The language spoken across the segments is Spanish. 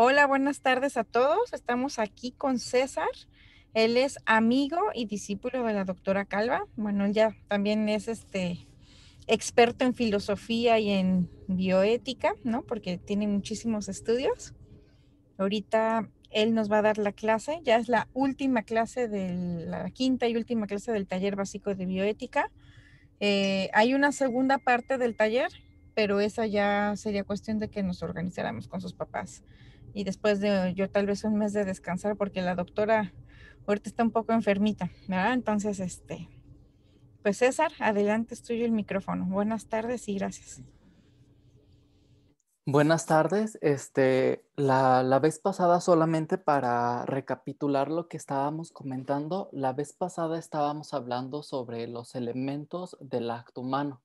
Hola, buenas tardes a todos. Estamos aquí con César. Él es amigo y discípulo de la doctora Calva. Bueno, ya también es este experto en filosofía y en bioética, ¿no? Porque tiene muchísimos estudios. Ahorita él nos va a dar la clase, ya es la última clase de la quinta y última clase del taller básico de bioética. Eh, hay una segunda parte del taller, pero esa ya sería cuestión de que nos organizáramos con sus papás y después de yo tal vez un mes de descansar porque la doctora ahorita está un poco enfermita, ¿verdad? Entonces, este, pues César, adelante es tuyo el micrófono. Buenas tardes y gracias. Buenas tardes. Este, la, la, vez pasada, solamente para recapitular lo que estábamos comentando, la vez pasada estábamos hablando sobre los elementos del acto humano.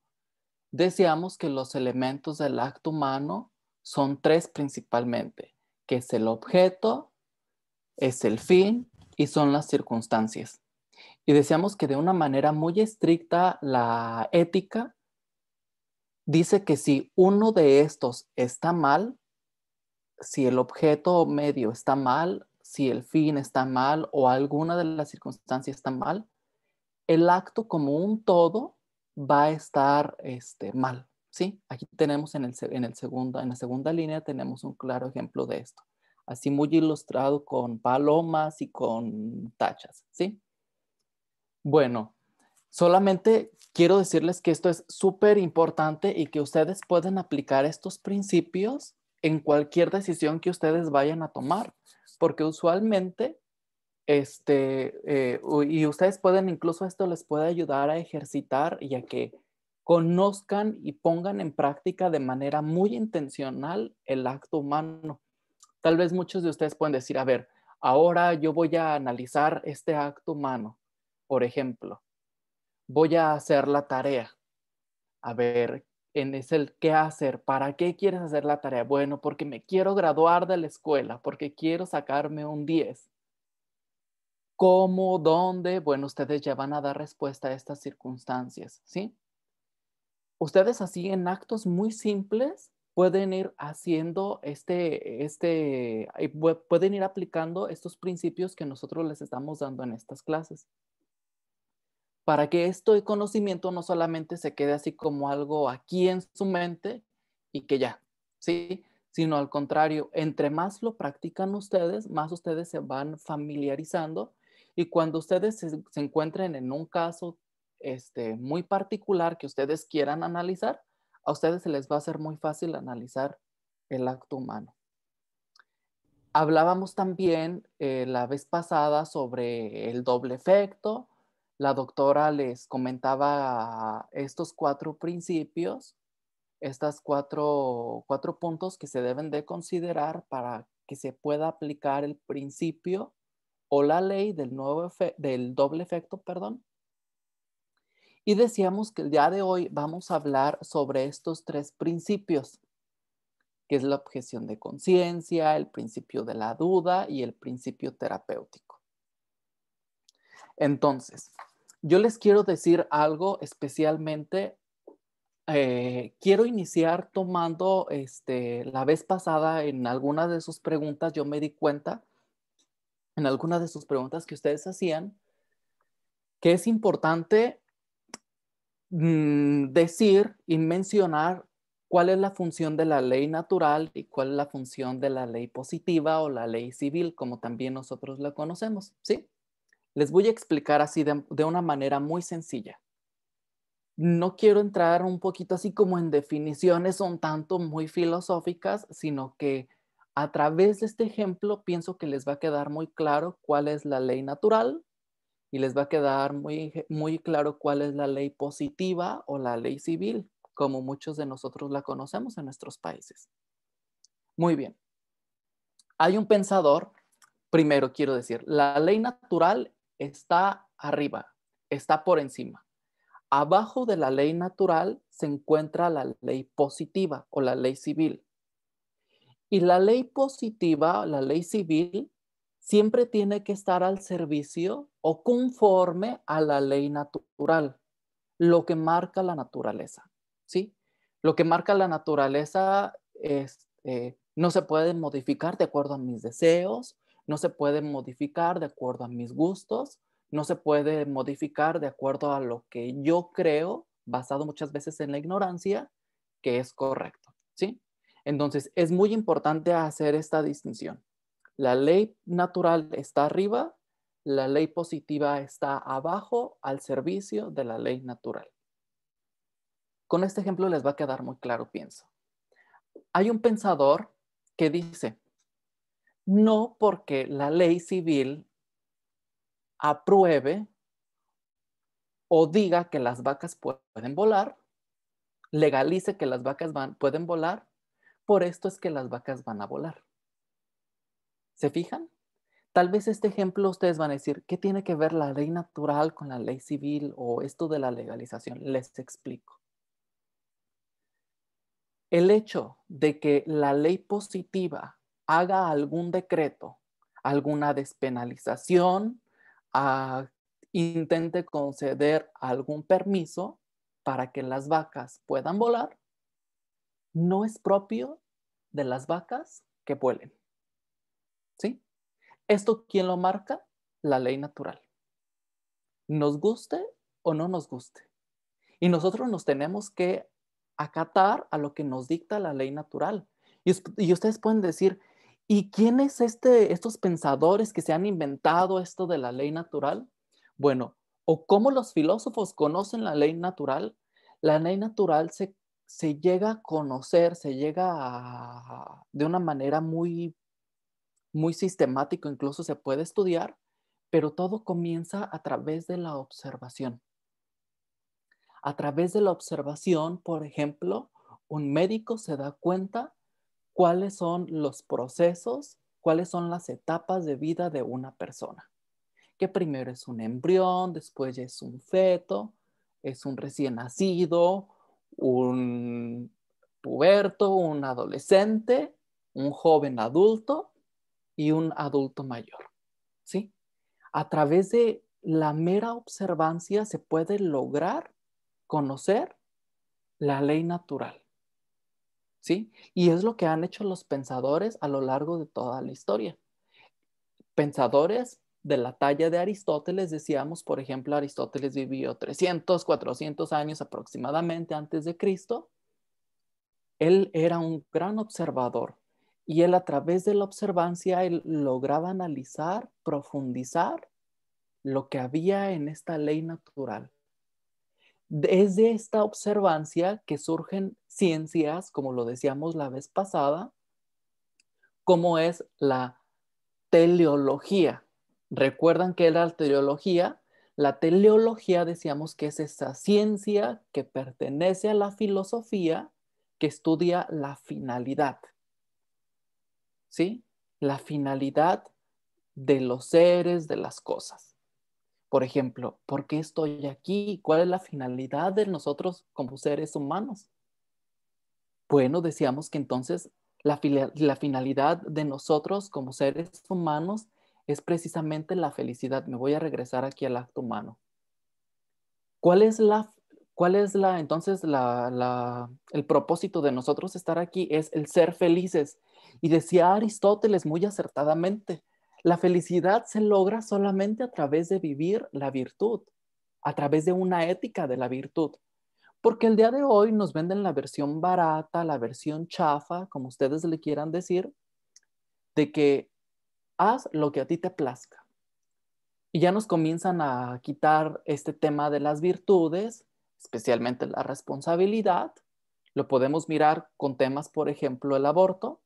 Decíamos que los elementos del acto humano son tres principalmente que es el objeto, es el fin y son las circunstancias. Y decíamos que de una manera muy estricta la ética dice que si uno de estos está mal, si el objeto medio está mal, si el fin está mal o alguna de las circunstancias está mal, el acto como un todo va a estar este, mal. ¿sí? Aquí tenemos en, el, en, en la segunda línea tenemos un claro ejemplo de esto. Así muy ilustrado con palomas y con tachas, ¿sí? Bueno, solamente quiero decirles que esto es súper importante y que ustedes pueden aplicar estos principios en cualquier decisión que ustedes vayan a tomar, porque usualmente, este, eh, y ustedes pueden, incluso esto les puede ayudar a ejercitar ya que conozcan y pongan en práctica de manera muy intencional el acto humano. Tal vez muchos de ustedes pueden decir, a ver, ahora yo voy a analizar este acto humano. Por ejemplo, voy a hacer la tarea. A ver, en es el qué hacer, para qué quieres hacer la tarea. Bueno, porque me quiero graduar de la escuela, porque quiero sacarme un 10. ¿Cómo? ¿Dónde? Bueno, ustedes ya van a dar respuesta a estas circunstancias, ¿sí? ustedes así en actos muy simples pueden ir haciendo este, este, eh, pueden ir aplicando estos principios que nosotros les estamos dando en estas clases. Para que esto de conocimiento no solamente se quede así como algo aquí en su mente y que ya, ¿sí? Sino al contrario, entre más lo practican ustedes, más ustedes se van familiarizando y cuando ustedes se encuentren en un caso este, muy particular que ustedes quieran analizar, a ustedes se les va a ser muy fácil analizar el acto humano. Hablábamos también eh, la vez pasada sobre el doble efecto. La doctora les comentaba estos cuatro principios, estos cuatro, cuatro puntos que se deben de considerar para que se pueda aplicar el principio o la ley del, nuevo del doble efecto, perdón, y decíamos que el día de hoy vamos a hablar sobre estos tres principios, que es la objeción de conciencia, el principio de la duda y el principio terapéutico. Entonces, yo les quiero decir algo especialmente. Eh, quiero iniciar tomando, este, la vez pasada en alguna de sus preguntas, yo me di cuenta, en alguna de sus preguntas que ustedes hacían, que es importante Mm, decir y mencionar cuál es la función de la ley natural y cuál es la función de la ley positiva o la ley civil, como también nosotros la conocemos, ¿sí? Les voy a explicar así de, una manera muy sencilla. No quiero entrar un poquito así como en definiciones un tanto muy filosóficas, sino que a través de este ejemplo pienso que les va a quedar muy claro cuál es la ley natural, y les va a quedar muy, muy claro cuál es la ley positiva o la ley civil, como muchos de nosotros la conocemos en nuestros países. Muy bien. Hay un pensador, primero quiero decir, la ley natural está arriba, está por encima. Abajo de la ley natural se encuentra la ley positiva o la ley civil. Y la ley positiva, la ley civil, siempre tiene que estar al servicio o conforme a la ley natural, lo que marca la naturaleza, ¿sí? Lo que marca la naturaleza es, eh, no se puede modificar de acuerdo a mis deseos, no se puede modificar de acuerdo a mis gustos, no se puede modificar de acuerdo a lo que yo creo, basado muchas veces en la ignorancia, que es correcto, ¿sí? Entonces, es muy importante hacer esta distinción. La ley natural está arriba, la ley positiva está abajo al servicio de la ley natural. Con este ejemplo les va a quedar muy claro, pienso. Hay un pensador que dice, no porque la ley civil apruebe o diga que las vacas pueden volar, legalice que las vacas van, pueden volar, por esto es que las vacas van a volar. ¿Se fijan? Tal vez este ejemplo ustedes van a decir, ¿qué tiene que ver la ley natural con la ley civil o esto de la legalización? Les explico. El hecho de que la ley positiva haga algún decreto, alguna despenalización, intente conceder algún permiso para que las vacas puedan volar, no es propio de las vacas que vuelen. ¿Esto quién lo marca? La ley natural. Nos guste o no nos guste. Y nosotros nos tenemos que acatar a lo que nos dicta la ley natural. Y, ustedes pueden decir, ¿y quiénes este, estos pensadores que se han inventado esto de la ley natural? Bueno, o cómo los filósofos conocen la ley natural, la ley natural se, se llega a conocer, se llega de una manera muy muy sistemático, incluso se puede estudiar, pero todo comienza a través de la observación. A través de la observación, por ejemplo, un médico se da cuenta cuáles son los procesos, cuáles son las etapas de vida de una persona. Que primero es un embrión, después es un feto, es un recién nacido, un puberto, un adolescente, un joven adulto y un adulto mayor. ¿Sí? A través de la mera observancia se puede lograr conocer la ley natural. ¿Sí? Y es lo que han hecho los pensadores a lo largo de toda la historia. Pensadores de la talla de Aristóteles, decíamos, por ejemplo, Aristóteles vivió 300, 400 años aproximadamente antes de Cristo. Él era un gran observador y él a través de la observancia, él lograba analizar, profundizar lo que había en esta ley natural. Desde esta observancia que surgen ciencias, como lo decíamos la vez pasada, como es la teleología. ¿Recuerdan que era la teleología? La teleología decíamos que es esa ciencia que pertenece a la filosofía que estudia la finalidad. ¿sí? La finalidad de los seres, de las cosas. Por ejemplo, ¿por qué estoy aquí? ¿Cuál es la finalidad de nosotros como seres humanos? Bueno, decíamos que entonces la, finalidad de nosotros como seres humanos es precisamente la felicidad. Me voy a regresar aquí al acto humano. ¿Cuál es la, cuál es la entonces la, la, el propósito de nosotros estar aquí? Es el ser felices. Y decía Aristóteles muy acertadamente, la felicidad se logra solamente a través de vivir la virtud, a través de una ética de la virtud. Porque el día de hoy nos venden la versión barata, la versión chafa, como ustedes le quieran decir, de que haz lo que a ti te plazca. Y ya nos comienzan a quitar este tema de las virtudes, especialmente la responsabilidad. Lo podemos mirar con temas, por ejemplo, el aborto,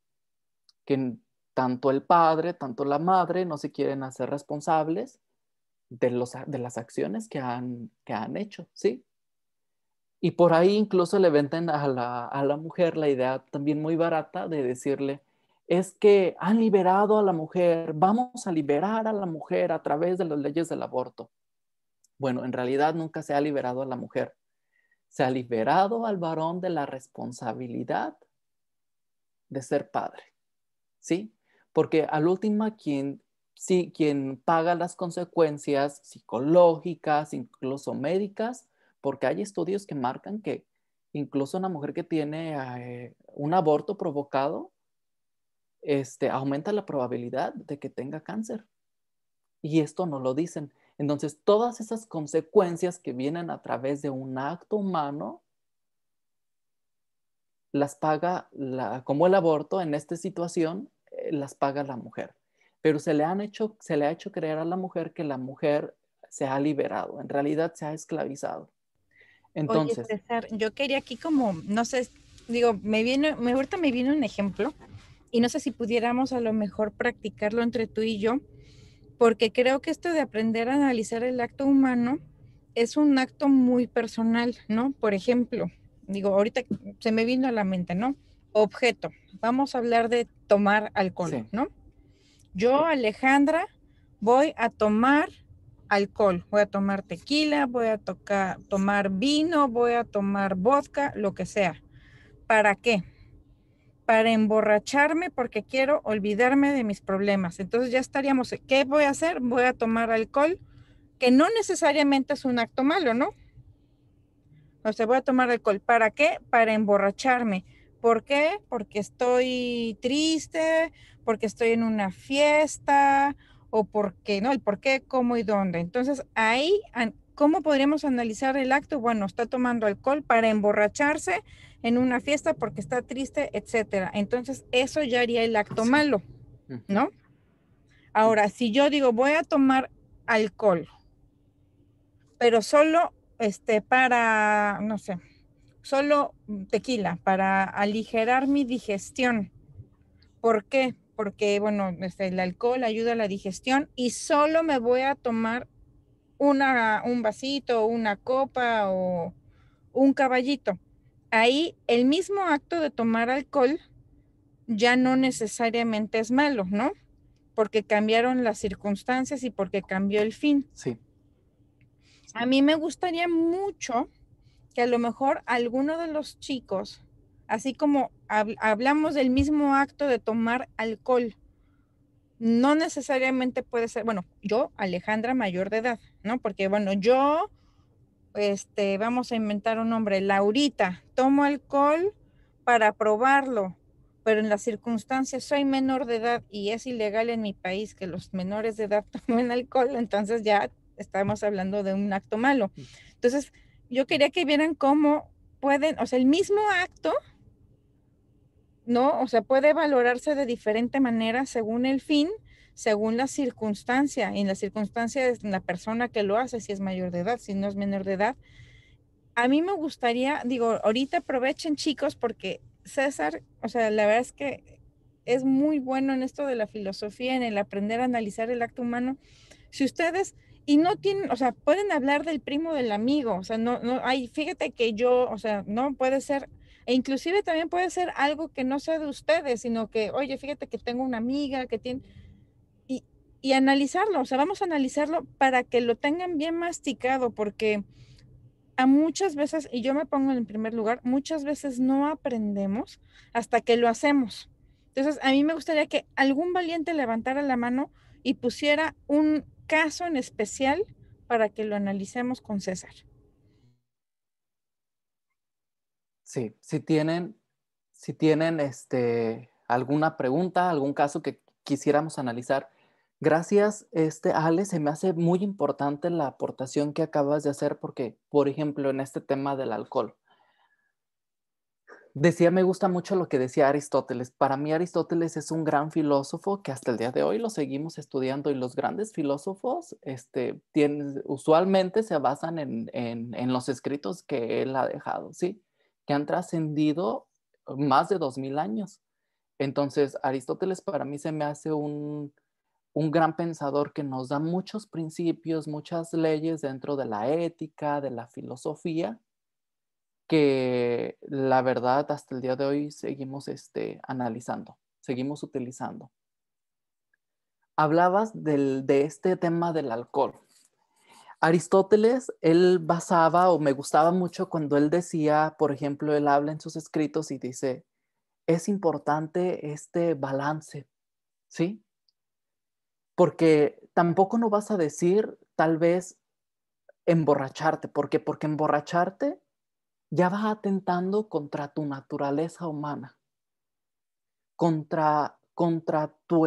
que tanto el padre, tanto la madre no se quieren hacer responsables de, los, de las acciones que han, que han hecho, ¿sí? Y por ahí incluso le venden a la, a la mujer la idea también muy barata de decirle, es que han liberado a la mujer, vamos a liberar a la mujer a través de las leyes del aborto. Bueno, en realidad nunca se ha liberado a la mujer, se ha liberado al varón de la responsabilidad de ser padre. ¿sí? Porque al último quien, sí, quien paga las consecuencias psicológicas, incluso médicas, porque hay estudios que marcan que incluso una mujer que tiene eh, un aborto provocado, este, aumenta la probabilidad de que tenga cáncer. Y esto no lo dicen. Entonces, todas esas consecuencias que vienen a través de un acto humano, las paga como el aborto en esta situación, eh, las paga la mujer. Pero se le, han hecho, se le ha hecho creer a la mujer que la mujer se ha liberado, en realidad se ha esclavizado. Entonces, yo quería aquí como, no sé, digo, me viene, me, ahorita me viene un ejemplo y no sé si pudiéramos a lo mejor practicarlo entre tú y yo, porque creo que esto de aprender a analizar el acto humano es un acto muy personal, ¿no? Por ejemplo, digo, ahorita se me vino a la mente, ¿no? objeto. Vamos a hablar de tomar alcohol, ¿no? Yo, Alejandra, voy a tomar alcohol, voy a tomar tequila, voy a tocar, tomar vino, voy a tomar vodka, lo que sea. ¿Para qué? Para emborracharme porque quiero olvidarme de mis problemas. Entonces ya estaríamos, ¿qué voy a hacer? Voy a tomar alcohol, que no necesariamente es un acto malo, ¿no? O sea, voy a tomar alcohol. ¿Para qué? Para emborracharme ¿Por qué? Porque estoy triste, porque estoy en una fiesta o porque, ¿no? El por qué, cómo y dónde. Entonces, ahí, ¿cómo podríamos analizar el acto? Bueno, está tomando alcohol para emborracharse en una fiesta porque está triste, etcétera. Entonces, eso ya haría el acto malo, ¿no? Ahora, si yo digo, voy a tomar alcohol, pero solo este para, no sé, solo mm, tequila para aligerar mi digestión. ¿Por qué? Porque, bueno, este, el alcohol ayuda a la digestión y solo me voy a tomar una, un vasito, una copa o un caballito. Ahí el mismo acto de tomar alcohol ya no necesariamente es malo, ¿no? Porque cambiaron las circunstancias y porque cambió el fin. Sí. A mí me gustaría mucho que a lo mejor alguno de los chicos, así como hablamos del mismo acto de tomar alcohol, no necesariamente puede ser, bueno, yo, Alejandra, mayor de edad, ¿no? Porque, bueno, yo, este, vamos a inventar un nombre, Laurita, tomo alcohol para probarlo, pero en las circunstancias soy menor de edad y es ilegal en mi país que los menores de edad tomen alcohol, entonces ya estamos hablando de un acto malo. Mm. Entonces, yo quería que vieran cómo pueden, o sea, el mismo acto, ¿no? O sea, puede valorarse de diferente manera según el fin, según la circunstancia. En la circunstancia es la persona que lo hace, si es mayor de edad, si no es menor de edad. A mí me gustaría, digo, ahorita aprovechen chicos porque César, o sea, la verdad es que es muy bueno en esto de la filosofía, en el aprender a analizar el acto humano. Si ustedes y no tienen, o sea, pueden hablar del primo del amigo, o sea, no, no, hay, fíjate que yo, o sea, no puede ser, e inclusive también puede ser algo que no sea de ustedes, sino que, oye, fíjate que tengo una amiga que tiene, y, y analizarlo, o sea, vamos a analizarlo para que lo tengan bien masticado, porque a muchas veces, y yo me pongo en primer lugar, muchas veces no aprendemos hasta que lo hacemos. Entonces, a mí me gustaría que algún valiente levantara la mano y pusiera un, caso en especial para que lo analicemos con César. Sí, si tienen, si tienen este, alguna pregunta, algún caso que quisiéramos analizar, gracias, este, Ale, se me hace muy importante la aportación que acabas de hacer porque, por ejemplo, en este tema del alcohol, decía, me gusta mucho lo que decía Aristóteles. Para mí Aristóteles es un gran filósofo que hasta el día de hoy lo seguimos estudiando y los grandes filósofos este, usualmente se basan en, los escritos que él ha dejado, ¿sí? Que han trascendido más de dos mil años. Entonces, Aristóteles para mí se me hace un gran pensador que nos da muchos principios, muchas leyes dentro de la ética, de la filosofía, que la verdad hasta el día de hoy seguimos este, analizando, seguimos utilizando. Hablabas de este tema del alcohol. Aristóteles, él basaba o me gustaba mucho cuando él decía, por ejemplo, él habla en sus escritos y dice, es importante este balance, ¿sí? Porque tampoco no vas a decir tal vez emborracharte, porque porque emborracharte ya vas atentando contra tu naturaleza humana, contra, contra, tu,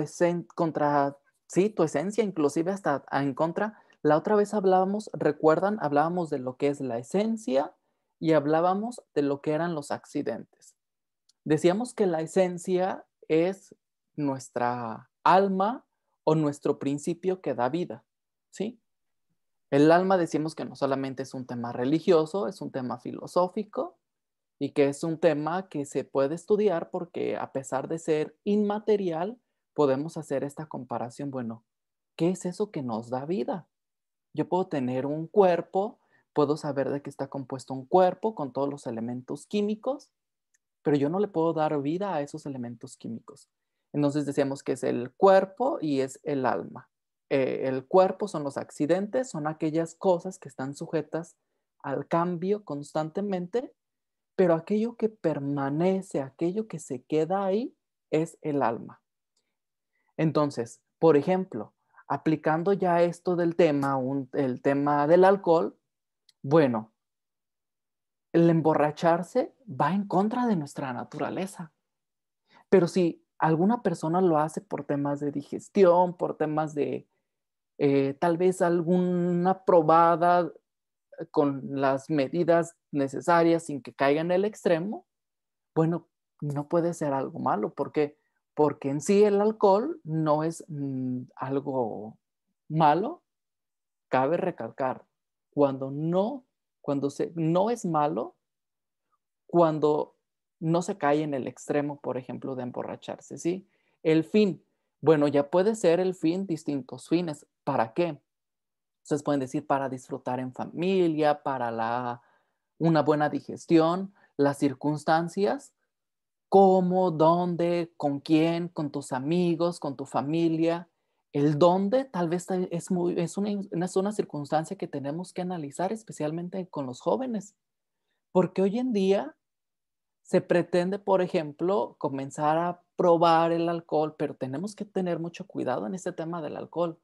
contra sí, tu esencia, inclusive hasta en contra. La otra vez hablábamos, recuerdan, hablábamos de lo que es la esencia y hablábamos de lo que eran los accidentes. Decíamos que la esencia es nuestra alma o nuestro principio que da vida, ¿sí? El alma decimos que no solamente es un tema religioso, es un tema filosófico y que es un tema que se puede estudiar porque a pesar de ser inmaterial, podemos hacer esta comparación. Bueno, ¿qué es eso que nos da vida? Yo puedo tener un cuerpo, puedo saber de qué está compuesto un cuerpo con todos los elementos químicos, pero yo no le puedo dar vida a esos elementos químicos. Entonces decíamos que es el cuerpo y es el alma. Eh, el cuerpo, son los accidentes, son aquellas cosas que están sujetas al cambio constantemente, pero aquello que permanece, aquello que se queda ahí, es el alma. Entonces, por ejemplo, aplicando ya esto del tema, el tema del alcohol, bueno, el emborracharse va en contra de nuestra naturaleza. Pero si alguna persona lo hace por temas de digestión, por temas de eh, tal vez alguna probada con las medidas necesarias sin que caiga en el extremo, bueno, no puede ser algo malo. ¿Por qué? Porque en sí el alcohol no es mm, algo malo. Cabe recalcar, cuando no, cuando se, no es malo, cuando no se cae en el extremo, por ejemplo, de emborracharse, ¿sí? El fin bueno, ya puede ser el fin distintos fines. ¿Para qué? Ustedes pueden decir para disfrutar en familia, para la, una buena digestión, las circunstancias, cómo, dónde, con quién, con tus amigos, con tu familia. El dónde tal vez es, muy, es una circunstancia que tenemos que analizar, especialmente con los jóvenes, porque hoy en día se pretende, por ejemplo, comenzar a probar el alcohol, pero tenemos que tener mucho cuidado en este tema del alcohol,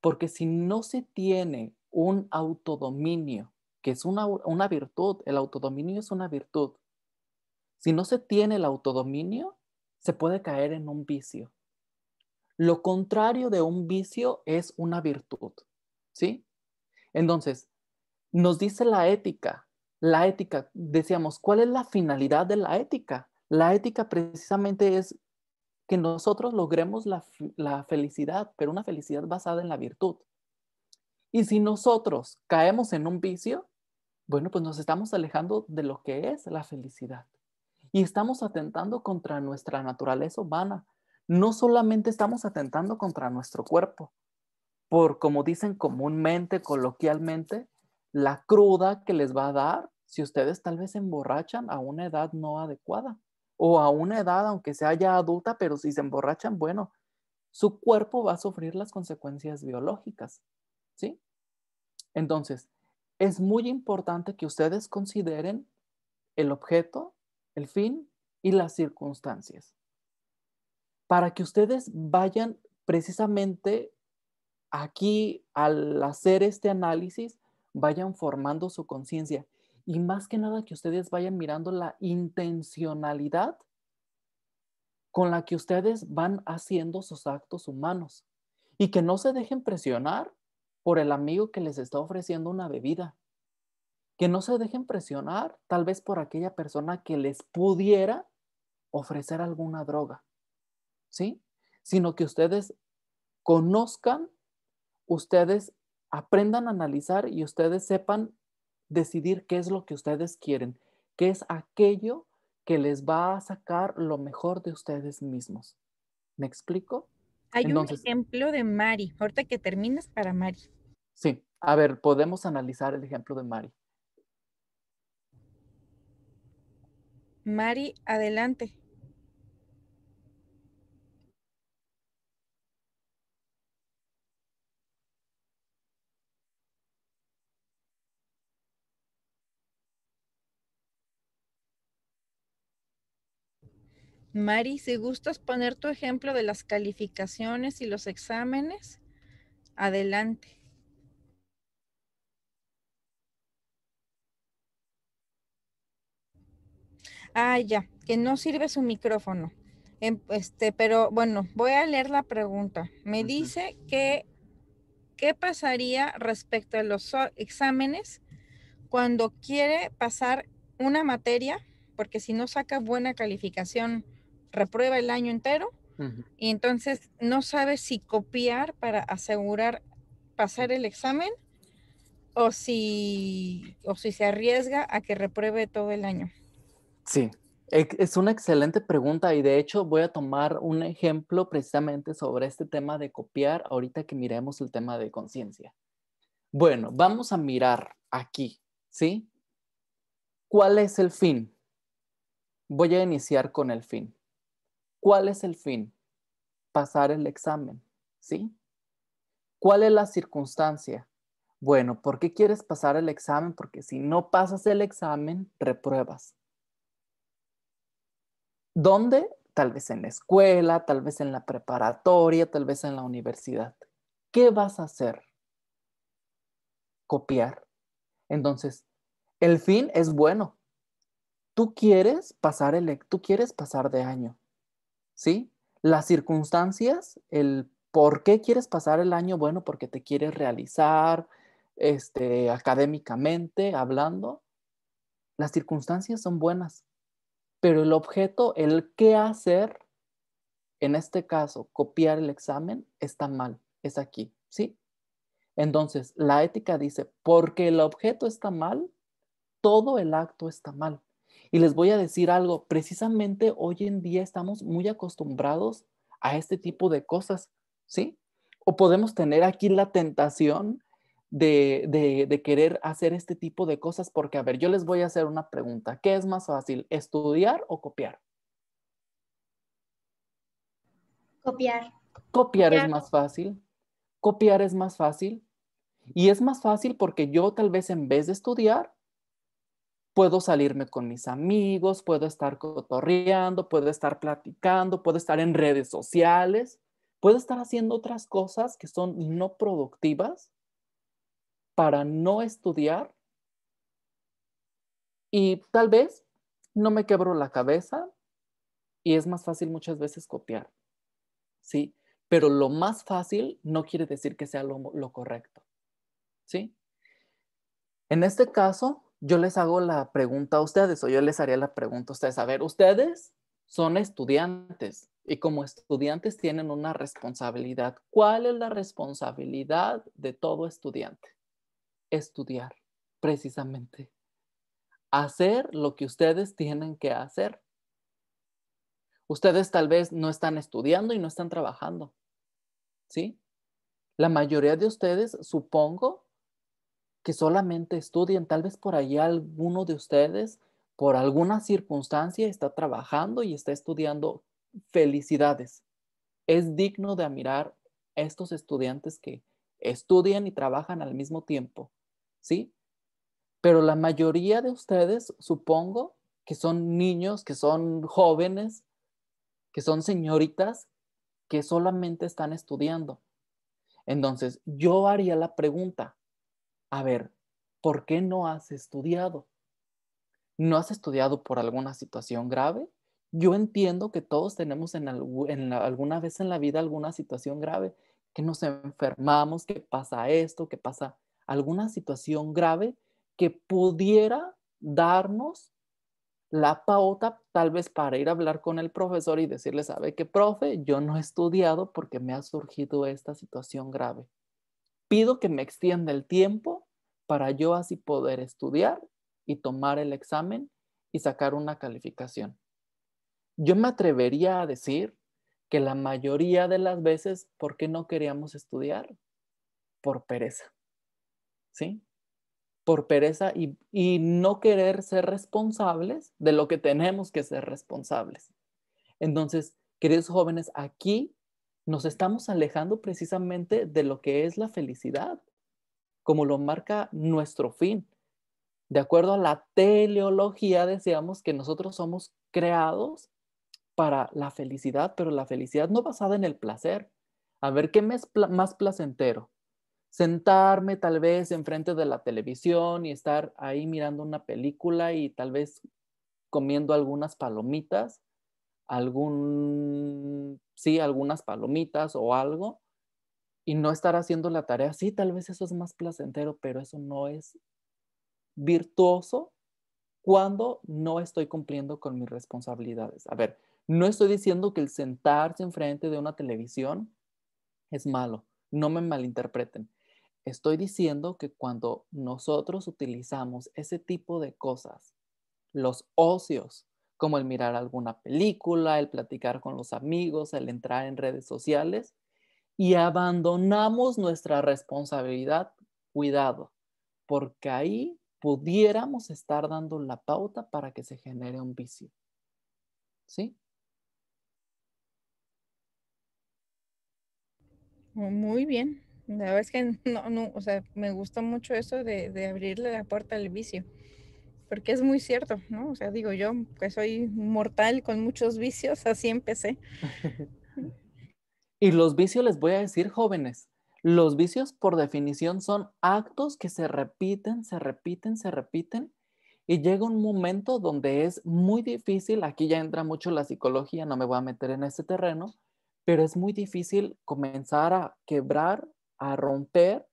porque si no se tiene un autodominio, que es una, una virtud, el autodominio es una virtud, si no se tiene el autodominio, se puede caer en un vicio. Lo contrario de un vicio es una virtud, ¿sí? Entonces, nos dice la ética la ética, decíamos, ¿cuál es la finalidad de la ética? La ética precisamente es que nosotros logremos la, felicidad, pero una felicidad basada en la virtud. Y si nosotros caemos en un vicio, bueno, pues nos estamos alejando de lo que es la felicidad. Y estamos atentando contra nuestra naturaleza humana. No solamente estamos atentando contra nuestro cuerpo, por como dicen comúnmente, coloquialmente, la cruda que les va a dar si ustedes tal vez se emborrachan a una edad no adecuada o a una edad aunque sea ya adulta, pero si se emborrachan, bueno, su cuerpo va a sufrir las consecuencias biológicas, ¿sí? Entonces, es muy importante que ustedes consideren el objeto, el fin y las circunstancias para que ustedes vayan precisamente aquí al hacer este análisis, vayan formando su conciencia y más que nada que ustedes vayan mirando la intencionalidad con la que ustedes van haciendo sus actos humanos y que no se dejen presionar por el amigo que les está ofreciendo una bebida, que no se dejen presionar tal vez por aquella persona que les pudiera ofrecer alguna droga, ¿sí? Sino que ustedes conozcan, ustedes aprendan a analizar y ustedes sepan decidir qué es lo que ustedes quieren, qué es aquello que les va a sacar lo mejor de ustedes mismos. ¿Me explico? Hay un ejemplo de Mari. Ahorita que termines para Mari. Sí, a ver, podemos analizar el ejemplo de Mari. Mari, adelante. Mari, si gustas poner tu ejemplo de las calificaciones y los exámenes, adelante. Ah, ya, que no sirve su micrófono. Em, este, pero bueno, voy a leer la pregunta. Me dice que qué pasaría respecto a los exámenes cuando quiere pasar una materia, porque si no saca buena calificación reprueba el año entero y entonces no sabe si copiar para asegurar pasar el examen o si, o si se arriesga a que repruebe todo el año. Sí, e, es una excelente pregunta y de hecho voy a tomar un ejemplo precisamente sobre este tema de copiar ahorita que miremos el tema de conciencia. Bueno, vamos a mirar aquí, ¿sí? ¿Cuál es el fin? Voy a iniciar con el fin. ¿Cuál es el fin? Pasar el examen, ¿sí? ¿Cuál es la circunstancia? Bueno, ¿por qué quieres pasar el examen? Porque si no pasas el examen, repruebas. ¿Dónde? Tal vez en la escuela, tal vez en la preparatoria, tal vez en la universidad. ¿Qué vas a hacer? Copiar. Entonces, el fin es bueno. Tú quieres pasar el, tú quieres pasar de año. ¿sí? Las circunstancias, el por qué quieres pasar el año, bueno, porque te quieres realizar este, académicamente hablando. Las circunstancias son buenas, pero el objeto, el qué hacer, en este caso, copiar el examen, está mal, es aquí, ¿sí? Entonces, la ética dice, porque el objeto está mal, todo el acto está mal. Y les voy a decir algo, precisamente hoy en día estamos muy acostumbrados a este tipo de cosas, ¿sí? O podemos tener aquí la tentación de, querer hacer este tipo de cosas, porque, a ver, yo les voy a hacer una pregunta. ¿Qué es más fácil, estudiar o Copiar. Copiar, copiar. es más fácil. Copiar es más fácil. Y es más fácil porque yo tal vez en vez de estudiar, puedo salirme con mis amigos, puedo estar cotorreando, puedo estar platicando, puedo estar en redes sociales, puedo estar haciendo otras cosas que son no productivas para no estudiar y tal vez no me quebro la cabeza y es más fácil muchas veces copiar, ¿sí? Pero lo más fácil no quiere decir que sea lo, lo correcto, ¿sí? En este caso, yo les hago la pregunta a ustedes o yo les haría la pregunta a ustedes. A ver, ustedes son estudiantes y como estudiantes tienen una responsabilidad. ¿Cuál es la responsabilidad de todo estudiante? Estudiar, precisamente. Hacer lo que ustedes tienen que hacer. Ustedes tal vez no están estudiando y no están trabajando. ¿Sí? La mayoría de ustedes, supongo, que solamente estudian, Tal vez por ahí alguno de ustedes, por alguna circunstancia, está trabajando y está estudiando. Felicidades. Es digno de admirar estos estudiantes que estudian y trabajan al mismo tiempo, ¿sí? Pero la mayoría de ustedes, supongo, que son niños, que son jóvenes, que son señoritas, que solamente están estudiando. Entonces, yo haría la pregunta, a ver, ¿por qué no has estudiado? ¿No has estudiado por alguna situación grave? Yo entiendo que todos tenemos en, alguna vez en la vida alguna situación grave, que nos enfermamos, que pasa esto, que pasa alguna situación grave que pudiera darnos la pauta tal vez para ir a hablar con el profesor y decirle, sabe que, profe, yo no he estudiado porque me ha surgido esta situación grave. Pido que me extienda el tiempo para yo así poder estudiar y tomar el examen y sacar una calificación. Yo me atrevería a decir que la mayoría de las veces, ¿por qué no queríamos estudiar? Por pereza. ¿Sí? Por pereza y, no querer ser responsables de lo que tenemos que ser responsables. Entonces, queridos jóvenes, aquí nos estamos alejando precisamente de lo que es la felicidad, como lo marca nuestro fin. De acuerdo a la teleología, decíamos que nosotros somos creados para la felicidad, pero la felicidad no basada en el placer. A ver, ¿qué me es más placentero? Sentarme tal vez enfrente de la televisión y estar ahí mirando una película y tal vez comiendo algunas palomitas algún, sí, algunas palomitas o algo y no estar haciendo la tarea. Sí, tal vez eso es más placentero, pero eso no es virtuoso cuando no estoy cumpliendo con mis responsabilidades. A ver, no estoy diciendo que el sentarse enfrente de una televisión es malo, no me malinterpreten. Estoy diciendo que cuando nosotros utilizamos ese tipo de cosas, los ocios como el mirar alguna película, el platicar con los amigos, el entrar en redes sociales y abandonamos nuestra responsabilidad, cuidado, porque ahí pudiéramos estar dando la pauta para que se genere un vicio. ¿Sí? Oh, muy bien. La verdad es que no, o sea, me gusta mucho eso de, de abrirle la puerta al vicio porque es muy cierto, ¿no? O sea, digo yo, que pues, soy mortal con muchos vicios, así empecé. y los vicios, les voy a decir, jóvenes, los vicios por definición son actos que se repiten, se repiten, se repiten, y llega un momento donde es muy difícil, aquí ya entra mucho la psicología, no me voy a meter en ese terreno, pero es muy difícil comenzar a quebrar, a romper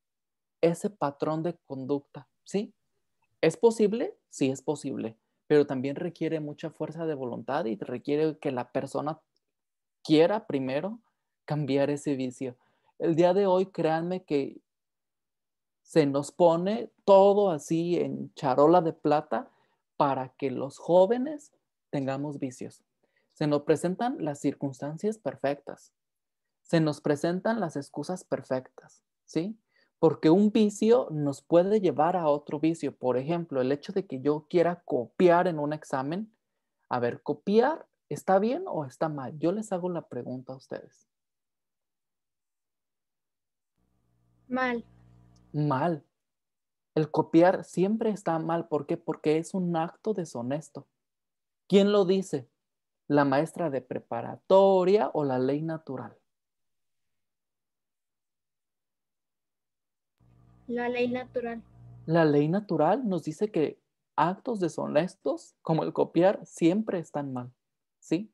ese patrón de conducta, ¿sí? ¿Es posible? Sí, es posible, pero también requiere mucha fuerza de voluntad y requiere que la persona quiera primero cambiar ese vicio. El día de hoy, créanme que se nos pone todo así en charola de plata para que los jóvenes tengamos vicios. Se nos presentan las circunstancias perfectas. Se nos presentan las excusas perfectas, ¿sí? porque un vicio nos puede llevar a otro vicio. Por ejemplo, el hecho de que yo quiera copiar en un examen. A ver, copiar, ¿está bien o está mal? Yo les hago la pregunta a ustedes. Mal. Mal. El copiar siempre está mal. ¿Por qué? Porque es un acto deshonesto. ¿Quién lo dice? ¿La maestra de preparatoria o la ley natural? La ley natural. La ley natural nos dice que actos deshonestos, como el copiar, siempre están mal. ¿Sí?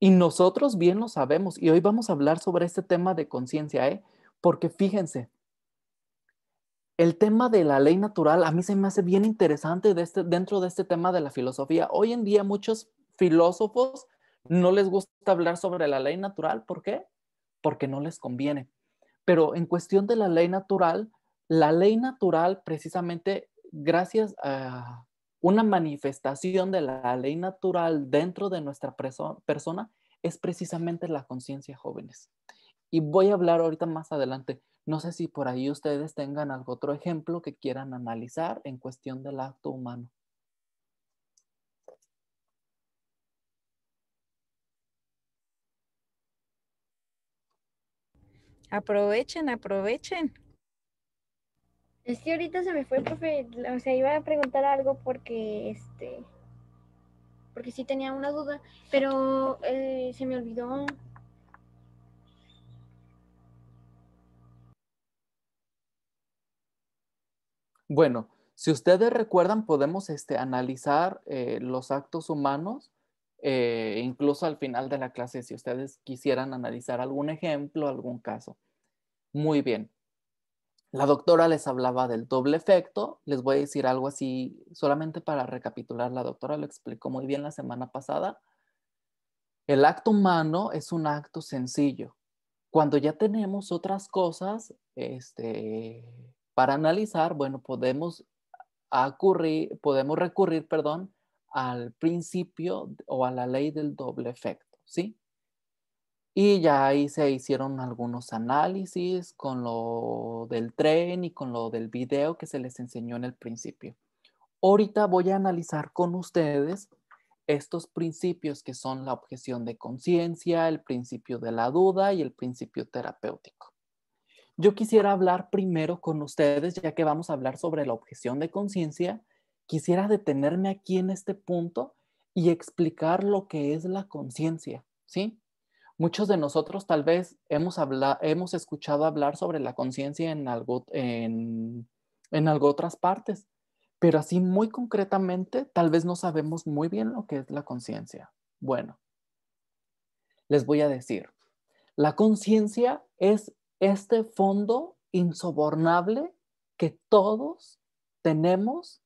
Y nosotros bien lo sabemos. Y hoy vamos a hablar sobre este tema de conciencia, ¿eh? Porque fíjense, el tema de la ley natural a mí se me hace bien interesante este, dentro de este tema de la filosofía. Hoy en día muchos filósofos no les gusta hablar sobre la ley natural. ¿Por qué? Porque no les conviene. Pero en cuestión de la ley natural, la ley natural precisamente gracias a una manifestación de la ley natural dentro de nuestra persona es precisamente la conciencia jóvenes. Y voy a hablar ahorita más adelante. No sé si por ahí ustedes tengan algún otro ejemplo que quieran analizar en cuestión del acto humano. Aprovechen, aprovechen. Es ahorita se me fue, profe, o sea, iba a preguntar algo porque, este, porque sí tenía una duda, pero eh, se me olvidó. Bueno, si ustedes recuerdan, podemos este, analizar eh, los actos humanos eh, incluso al final de la clase, si ustedes quisieran analizar algún ejemplo, algún caso. Muy bien. La doctora les hablaba del doble efecto. Les voy a decir algo así, solamente para recapitular. La doctora lo explicó muy bien la semana pasada. El acto humano es un acto sencillo. Cuando ya tenemos otras cosas este, para analizar, bueno, podemos, acurrir, podemos recurrir perdón, al principio o a la ley del doble efecto, ¿sí? Y ya ahí se hicieron algunos análisis con lo del tren y con lo del video que se les enseñó en el principio. Ahorita voy a analizar con ustedes estos principios que son la objeción de conciencia, el principio de la duda y el principio terapéutico. Yo quisiera hablar primero con ustedes, ya que vamos a hablar sobre la objeción de conciencia, quisiera detenerme aquí en este punto y explicar lo que es la conciencia, ¿sí? Muchos de nosotros tal vez hemos, hemos escuchado hablar sobre la conciencia en algo, en, en algo otras partes, pero así muy concretamente tal vez no sabemos muy bien lo que es la conciencia. Bueno, les voy a decir, la conciencia es este fondo insobornable que todos tenemos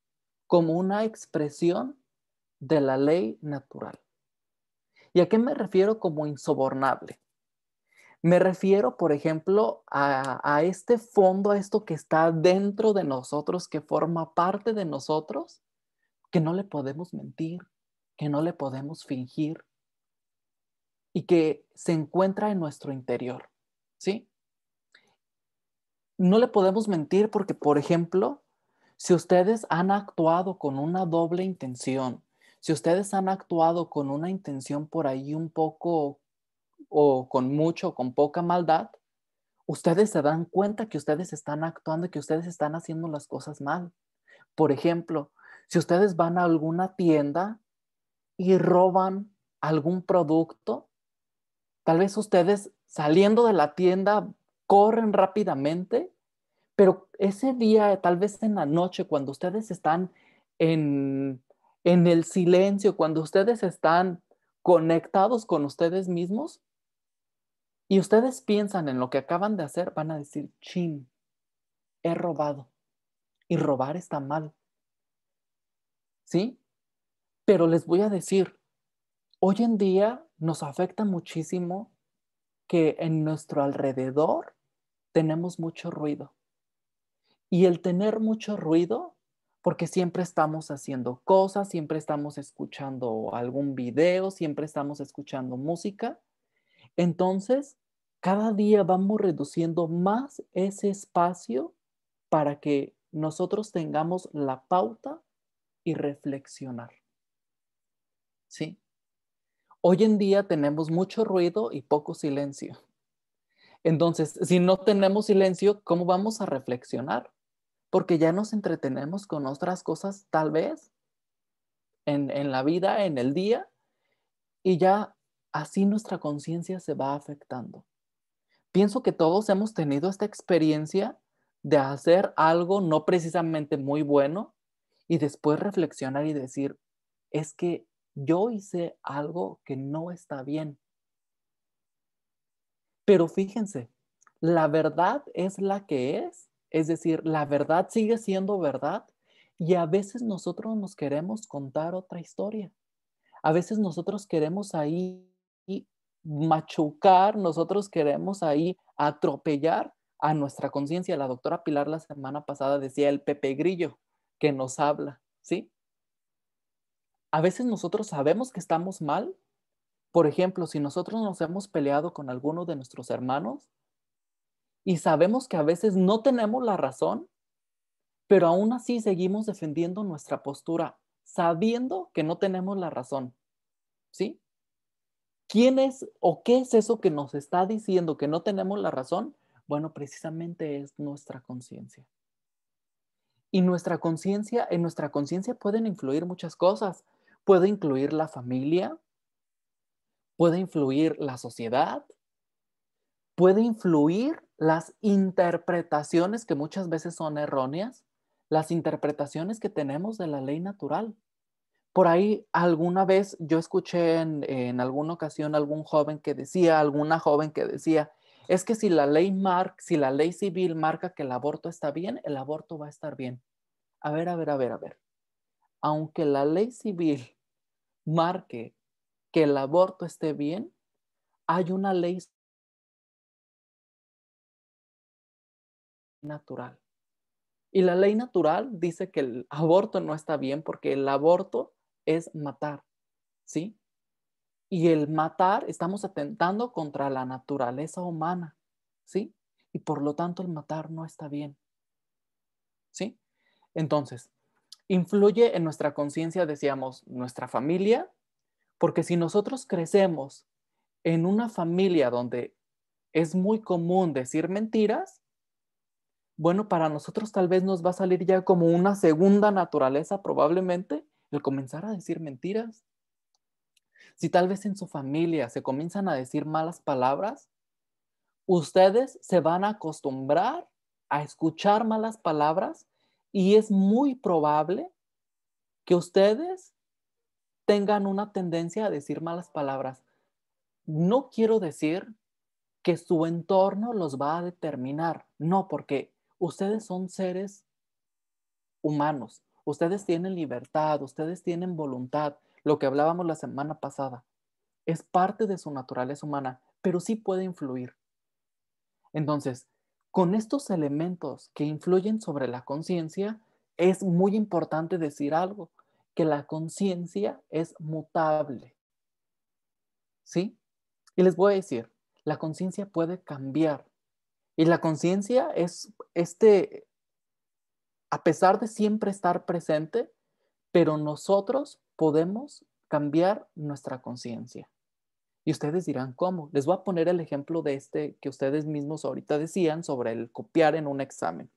como una expresión de la ley natural. ¿Y a qué me refiero como insobornable? Me refiero, por ejemplo, a, este fondo, a esto que está dentro de nosotros, que forma parte de nosotros, que no le podemos mentir, que no le podemos fingir y que se encuentra en nuestro interior, ¿sí? No le podemos mentir porque, por ejemplo, si ustedes han actuado con una doble intención, si ustedes han actuado con una intención por ahí un poco o con mucho, o con poca maldad, ustedes se dan cuenta que ustedes están actuando que ustedes están haciendo las cosas mal. Por ejemplo, si ustedes van a alguna tienda y roban algún producto, tal vez ustedes saliendo de la tienda corren rápidamente pero ese día, tal vez en la noche, cuando ustedes están en, en el silencio, cuando ustedes están conectados con ustedes mismos y ustedes piensan en lo que acaban de hacer, van a decir, chin, he robado. Y robar está mal. ¿Sí? Pero les voy a decir, hoy en día nos afecta muchísimo que en nuestro alrededor tenemos mucho ruido. Y el tener mucho ruido, porque siempre estamos haciendo cosas, siempre estamos escuchando algún video, siempre estamos escuchando música. Entonces, cada día vamos reduciendo más ese espacio para que nosotros tengamos la pauta y reflexionar. ¿Sí? Hoy en día tenemos mucho ruido y poco silencio. Entonces, si no tenemos silencio, ¿cómo vamos a reflexionar? porque ya nos entretenemos con otras cosas, tal vez, en, en la vida, en el día, y ya así nuestra conciencia se va afectando. Pienso que todos hemos tenido esta experiencia de hacer algo no precisamente muy bueno y después reflexionar y decir, es que yo hice algo que no está bien. Pero fíjense, la verdad es la que es es decir, la verdad sigue siendo verdad y a veces nosotros nos queremos contar otra historia. A veces nosotros queremos ahí machucar, nosotros queremos ahí atropellar a nuestra conciencia. La doctora Pilar la semana pasada decía el Pepe Grillo que nos habla, ¿sí? A veces nosotros sabemos que estamos mal. Por ejemplo, si nosotros nos hemos peleado con alguno de nuestros hermanos, y sabemos que a veces no tenemos la razón, pero aún así seguimos defendiendo nuestra postura, sabiendo que no tenemos la razón. ¿Sí? ¿Quién es o qué es eso que nos está diciendo que no tenemos la razón? Bueno, precisamente es nuestra conciencia. Y nuestra conciencia, en nuestra conciencia pueden influir muchas cosas. Puede incluir la familia, puede influir la sociedad, puede influir las interpretaciones que muchas veces son erróneas, las interpretaciones que tenemos de la ley natural. Por ahí alguna vez yo escuché en, alguna ocasión algún joven que decía, alguna joven que decía, es que si la ley mar si la ley civil marca que el aborto está bien, el aborto va a estar bien. A ver, a ver, a ver, a ver. Aunque la ley civil marque que el aborto esté bien, hay una ley natural. Y la ley natural dice que el aborto no está bien porque el aborto es matar, ¿sí? Y el matar estamos atentando contra la naturaleza humana, ¿sí? Y por lo tanto el matar no está bien, ¿sí? Entonces, influye en nuestra conciencia, decíamos, nuestra familia, porque si nosotros crecemos en una familia donde es muy común decir mentiras, bueno, para nosotros tal vez nos va a salir ya como una segunda naturaleza probablemente el comenzar a decir mentiras. Si tal vez en su familia se comienzan a decir malas palabras, ustedes se van a acostumbrar a escuchar malas palabras y es muy probable que ustedes tengan una tendencia a decir malas palabras. No quiero decir que su entorno los va a determinar, no, porque ustedes son seres humanos, ustedes tienen libertad, ustedes tienen voluntad, lo que hablábamos la semana pasada, es parte de su naturaleza humana, pero sí puede influir. Entonces, con estos elementos que influyen sobre la conciencia, es muy importante decir algo, que la conciencia es mutable. ¿Sí? Y les voy a decir, la conciencia puede cambiar, y la conciencia es este, a pesar de siempre estar presente, pero nosotros podemos cambiar nuestra conciencia. Y ustedes dirán, ¿cómo? Les voy a poner el ejemplo de este que ustedes mismos ahorita decían sobre el copiar en un examen.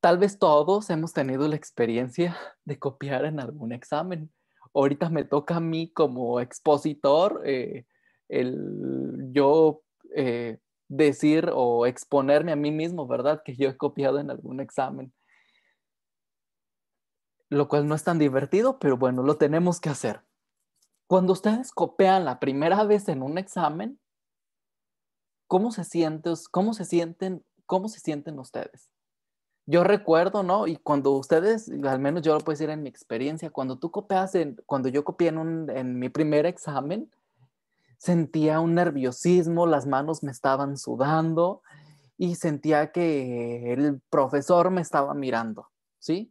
Tal vez todos hemos tenido la experiencia de copiar en algún examen. Ahorita me toca a mí como expositor, eh, yo eh, decir o exponerme a mí mismo, ¿verdad? Que yo he copiado en algún examen. Lo cual no es tan divertido, pero bueno, lo tenemos que hacer. Cuando ustedes copian la primera vez en un examen, ¿cómo se, sienten, cómo se sienten, cómo se sienten ustedes? Yo recuerdo, ¿no? Y cuando ustedes, al menos yo lo puedo decir en mi experiencia, cuando tú copias, cuando yo copié en mi primer examen, sentía un nerviosismo, las manos me estaban sudando y sentía que el profesor me estaba mirando, ¿sí?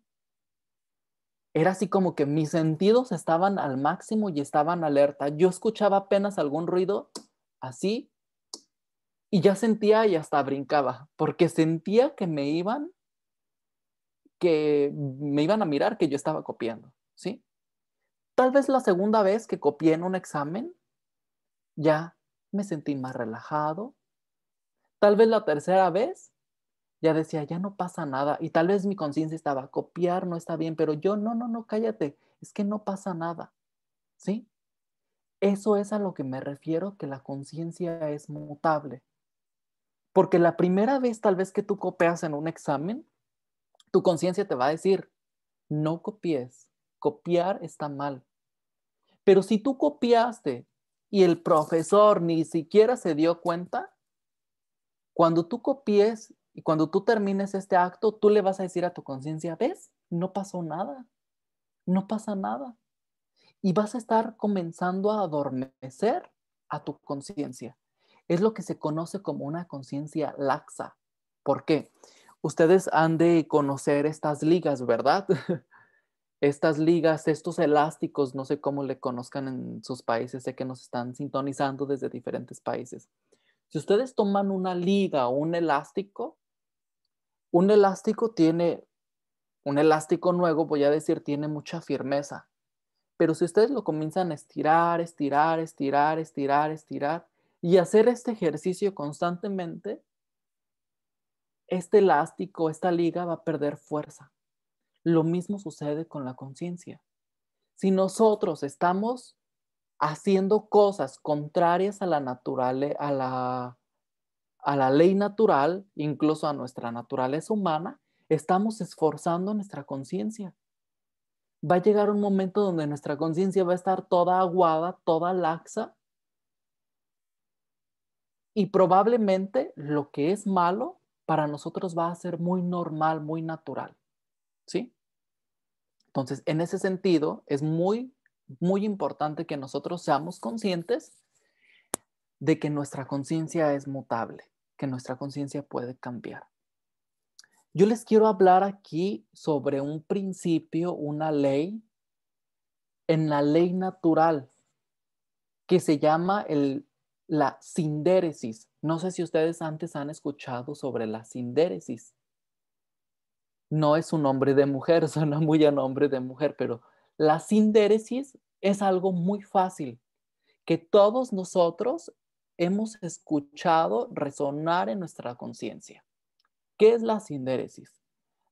Era así como que mis sentidos estaban al máximo y estaban alerta. Yo escuchaba apenas algún ruido así y ya sentía y hasta brincaba, porque sentía que me iban, que me iban a mirar que yo estaba copiando, ¿sí? Tal vez la segunda vez que copié en un examen, ya me sentí más relajado. Tal vez la tercera vez ya decía, ya no pasa nada. Y tal vez mi conciencia estaba, copiar no está bien, pero yo, no, no, no, cállate, es que no pasa nada. ¿Sí? Eso es a lo que me refiero, que la conciencia es mutable. Porque la primera vez tal vez que tú copias en un examen, tu conciencia te va a decir, no copies, copiar está mal. Pero si tú copiaste y el profesor ni siquiera se dio cuenta, cuando tú copies y cuando tú termines este acto, tú le vas a decir a tu conciencia, ves, no pasó nada, no pasa nada. Y vas a estar comenzando a adormecer a tu conciencia. Es lo que se conoce como una conciencia laxa. ¿Por qué? Ustedes han de conocer estas ligas, ¿verdad? estas ligas, estos elásticos, no sé cómo le conozcan en sus países, sé que nos están sintonizando desde diferentes países. Si ustedes toman una liga o un elástico, un elástico tiene, un elástico nuevo, voy a decir, tiene mucha firmeza. Pero si ustedes lo comienzan a estirar, estirar, estirar, estirar, estirar, y hacer este ejercicio constantemente, este elástico, esta liga va a perder fuerza lo mismo sucede con la conciencia. Si nosotros estamos haciendo cosas contrarias a la, natural, a, la, a la ley natural, incluso a nuestra naturaleza humana, estamos esforzando nuestra conciencia. Va a llegar un momento donde nuestra conciencia va a estar toda aguada, toda laxa, y probablemente lo que es malo para nosotros va a ser muy normal, muy natural. ¿sí? Entonces, en ese sentido, es muy, muy importante que nosotros seamos conscientes de que nuestra conciencia es mutable, que nuestra conciencia puede cambiar. Yo les quiero hablar aquí sobre un principio, una ley, en la ley natural, que se llama la sindéresis. No sé si ustedes antes han escuchado sobre la sindéresis no es un nombre de mujer, suena muy a nombre de mujer, pero la sindéresis es algo muy fácil, que todos nosotros hemos escuchado resonar en nuestra conciencia. ¿Qué es la sindéresis?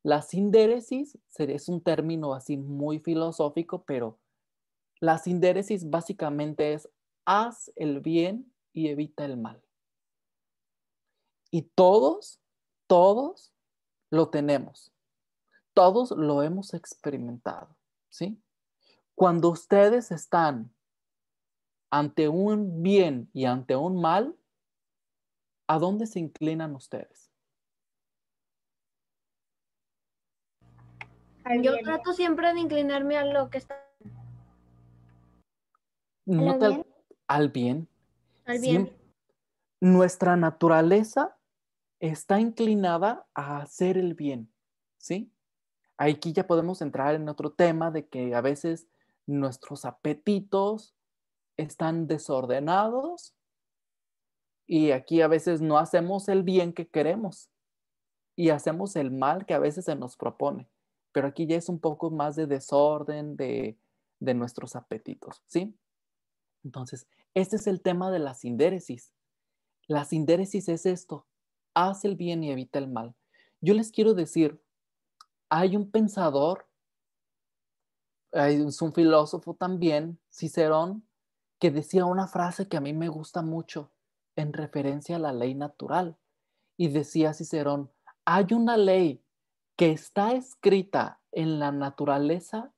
La sindéresis es un término así muy filosófico, pero la sindéresis básicamente es haz el bien y evita el mal. Y todos, todos lo tenemos. Todos lo hemos experimentado, ¿sí? Cuando ustedes están ante un bien y ante un mal, ¿a dónde se inclinan ustedes? Yo trato siempre de inclinarme a lo que está. Al bien. Al bien. nuestra naturaleza está inclinada a hacer el bien, ¿sí? Aquí ya podemos entrar en otro tema de que a veces nuestros apetitos están desordenados y aquí a veces no hacemos el bien que queremos y hacemos el mal que a veces se nos propone. Pero aquí ya es un poco más de desorden de, de nuestros apetitos, ¿sí? Entonces, este es el tema de la sindéresis. La sindéresis es esto, haz el bien y evita el mal. Yo les quiero decir hay un pensador, es un filósofo también, Cicerón, que decía una frase que a mí me gusta mucho en referencia a la ley natural. Y decía Cicerón, hay una ley que está escrita en la naturaleza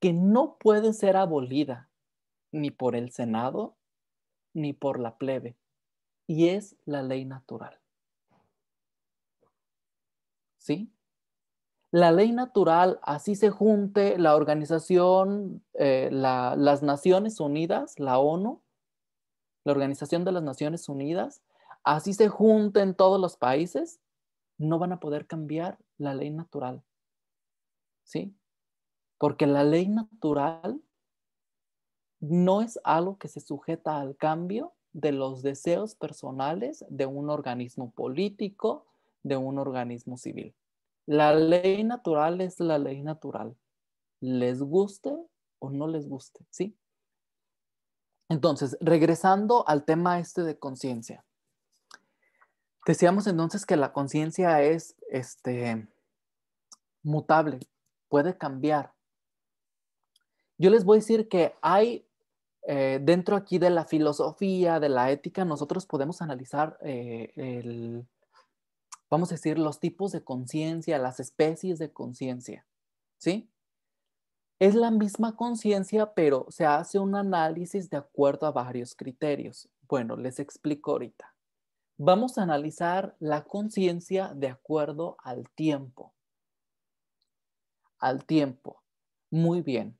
que no puede ser abolida ni por el Senado ni por la plebe, y es la ley natural. ¿Sí? la ley natural, así se junte la organización, eh, las Naciones Unidas, la ONU, la Organización de las Naciones Unidas, así se junten todos los países, no van a poder cambiar la ley natural. ¿Sí? Porque la ley natural no es algo que se sujeta al cambio de los deseos personales de un organismo político, de un organismo civil. La ley natural es la ley natural. Les guste o no les guste, ¿sí? Entonces, regresando al tema este de conciencia. Decíamos entonces que la conciencia es este, mutable, puede cambiar. Yo les voy a decir que hay eh, dentro aquí de la filosofía, de la ética, nosotros podemos analizar eh, el, vamos a decir, los tipos de conciencia, las especies de conciencia, ¿sí? Es la misma conciencia, pero se hace un análisis de acuerdo a varios criterios. Bueno, les explico ahorita. Vamos a analizar la conciencia de acuerdo al tiempo. Al tiempo. Muy bien.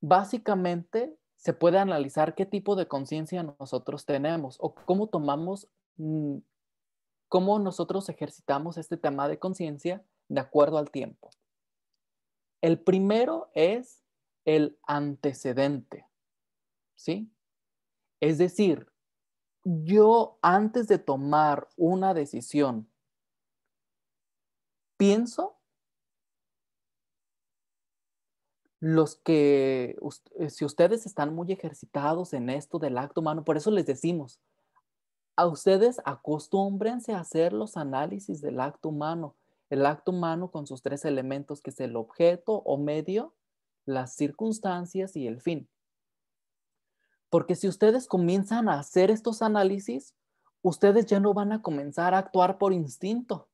Básicamente, se puede analizar qué tipo de conciencia nosotros tenemos o cómo tomamos mm, cómo nosotros ejercitamos este tema de conciencia de acuerdo al tiempo. El primero es el antecedente, ¿sí? Es decir, yo antes de tomar una decisión, pienso los que, si ustedes están muy ejercitados en esto del acto humano, por eso les decimos, a ustedes acostúmbrense a hacer los análisis del acto humano. El acto humano con sus tres elementos, que es el objeto o medio, las circunstancias y el fin. Porque si ustedes comienzan a hacer estos análisis, ustedes ya no van a comenzar a actuar por instinto.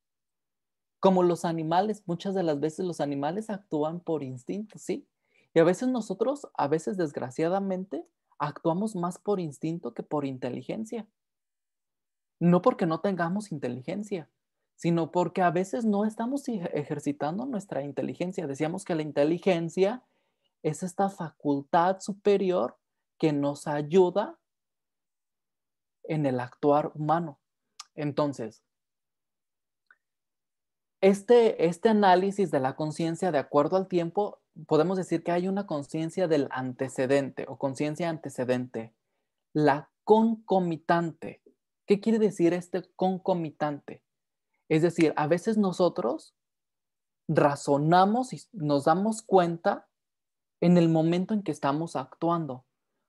Como los animales, muchas de las veces los animales actúan por instinto, ¿sí? Y a veces nosotros, a veces desgraciadamente, actuamos más por instinto que por inteligencia no porque no tengamos inteligencia, sino porque a veces no estamos ejercitando nuestra inteligencia. Decíamos que la inteligencia es esta facultad superior que nos ayuda en el actuar humano. Entonces, este, este análisis de la conciencia de acuerdo al tiempo, podemos decir que hay una conciencia del antecedente o conciencia antecedente, la concomitante ¿Qué quiere decir este concomitante? Es decir, a veces nosotros razonamos y nos damos cuenta en el momento en que estamos actuando.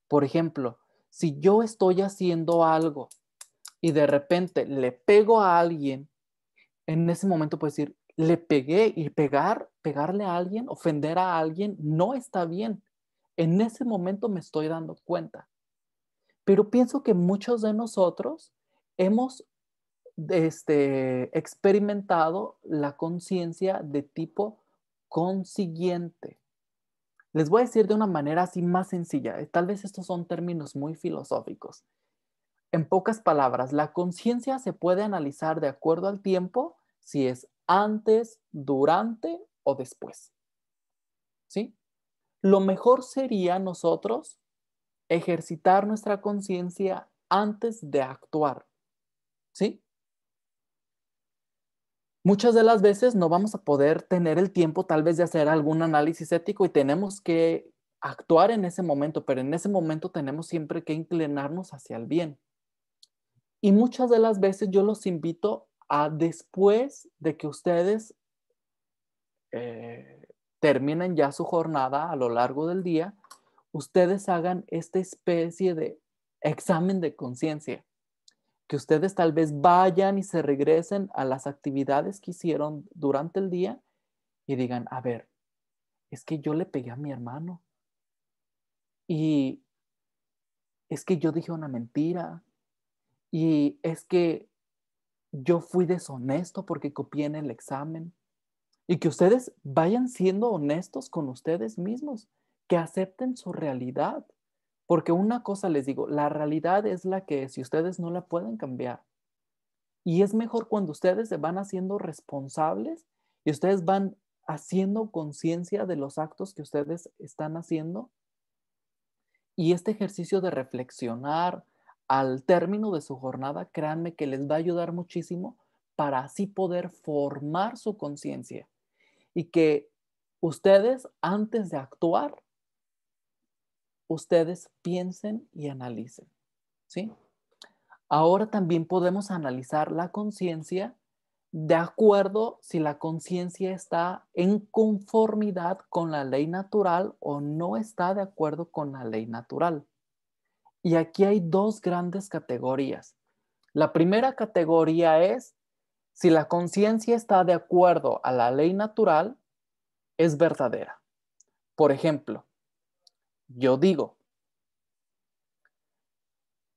Por ejemplo, si yo estoy haciendo algo y de repente le pego a alguien, en ese momento puedo decir, le pegué y pegar, pegarle a alguien, ofender a alguien, no está bien. En ese momento me estoy dando cuenta. Pero pienso que muchos de nosotros hemos este, experimentado la conciencia de tipo consiguiente. Les voy a decir de una manera así más sencilla, eh, tal vez estos son términos muy filosóficos. En pocas palabras, la conciencia se puede analizar de acuerdo al tiempo, si es antes, durante o después. ¿Sí? Lo mejor sería nosotros ejercitar nuestra conciencia antes de actuar, ¿sí? Muchas de las veces no vamos a poder tener el tiempo tal vez de hacer algún análisis ético y tenemos que actuar en ese momento, pero en ese momento tenemos siempre que inclinarnos hacia el bien. Y muchas de las veces yo los invito a después de que ustedes eh, terminen ya su jornada a lo largo del día, ustedes hagan esta especie de examen de conciencia que ustedes tal vez vayan y se regresen a las actividades que hicieron durante el día y digan, a ver, es que yo le pegué a mi hermano y es que yo dije una mentira y es que yo fui deshonesto porque copié en el examen y que ustedes vayan siendo honestos con ustedes mismos, que acepten su realidad porque una cosa les digo, la realidad es la que si ustedes no la pueden cambiar. Y es mejor cuando ustedes se van haciendo responsables y ustedes van haciendo conciencia de los actos que ustedes están haciendo. Y este ejercicio de reflexionar al término de su jornada, créanme que les va a ayudar muchísimo para así poder formar su conciencia y que ustedes antes de actuar ustedes piensen y analicen. ¿sí? Ahora también podemos analizar la conciencia de acuerdo si la conciencia está en conformidad con la ley natural o no está de acuerdo con la ley natural. Y aquí hay dos grandes categorías. La primera categoría es si la conciencia está de acuerdo a la ley natural, es verdadera. Por ejemplo, yo digo,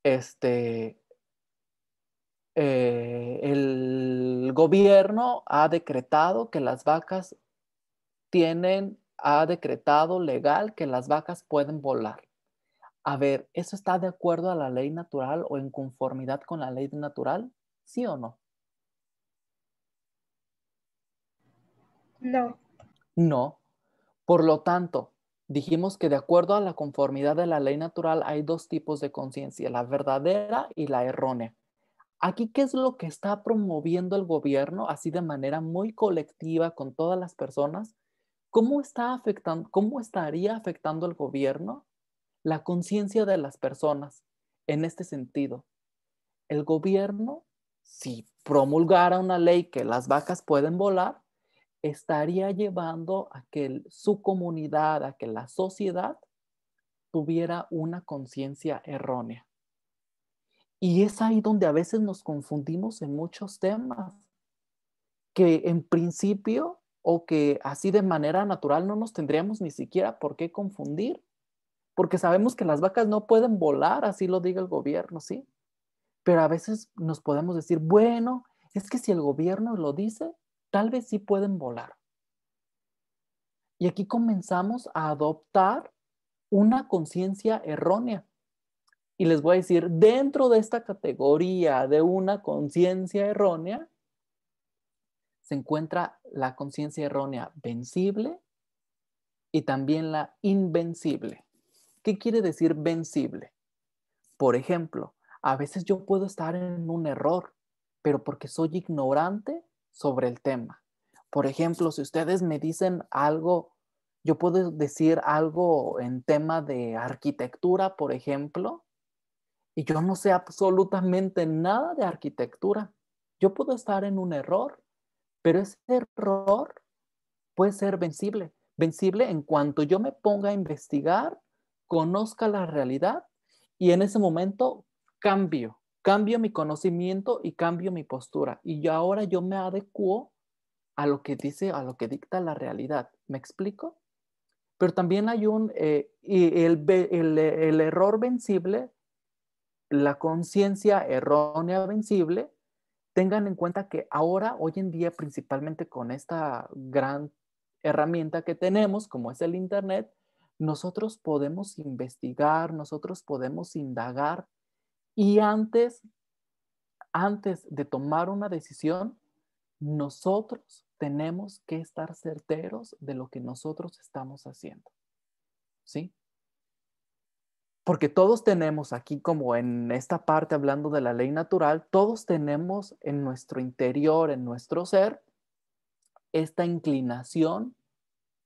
este, eh, el gobierno ha decretado que las vacas tienen, ha decretado legal que las vacas pueden volar. A ver, ¿eso está de acuerdo a la ley natural o en conformidad con la ley natural? ¿Sí o no? No. No. Por lo tanto, dijimos que de acuerdo a la conformidad de la ley natural hay dos tipos de conciencia, la verdadera y la errónea. Aquí, ¿qué es lo que está promoviendo el gobierno así de manera muy colectiva con todas las personas? ¿Cómo, está afectando, cómo estaría afectando el gobierno la conciencia de las personas en este sentido? El gobierno, si promulgara una ley que las vacas pueden volar, estaría llevando a que su comunidad, a que la sociedad tuviera una conciencia errónea. Y es ahí donde a veces nos confundimos en muchos temas, que en principio o que así de manera natural no nos tendríamos ni siquiera por qué confundir, porque sabemos que las vacas no pueden volar, así lo diga el gobierno, ¿sí? Pero a veces nos podemos decir, bueno, es que si el gobierno lo dice, tal vez sí pueden volar. Y aquí comenzamos a adoptar una conciencia errónea. Y les voy a decir, dentro de esta categoría de una conciencia errónea, se encuentra la conciencia errónea vencible y también la invencible. ¿Qué quiere decir vencible? Por ejemplo, a veces yo puedo estar en un error, pero porque soy ignorante, sobre el tema. Por ejemplo, si ustedes me dicen algo, yo puedo decir algo en tema de arquitectura, por ejemplo, y yo no sé absolutamente nada de arquitectura. Yo puedo estar en un error, pero ese error puede ser vencible. Vencible en cuanto yo me ponga a investigar, conozca la realidad y en ese momento cambio cambio mi conocimiento y cambio mi postura. Y yo ahora yo me adecuo a lo que dice, a lo que dicta la realidad. ¿Me explico? Pero también hay un, eh, el error vencible, la conciencia errónea vencible, tengan en cuenta que ahora, hoy en día, principalmente con esta gran herramienta que tenemos, como es el Internet, nosotros podemos investigar, nosotros podemos indagar y antes, antes de tomar una decisión, nosotros tenemos que estar certeros de lo que nosotros estamos haciendo. ¿Sí? Porque todos tenemos aquí, como en esta parte hablando de la ley natural, todos tenemos en nuestro interior, en nuestro ser, esta inclinación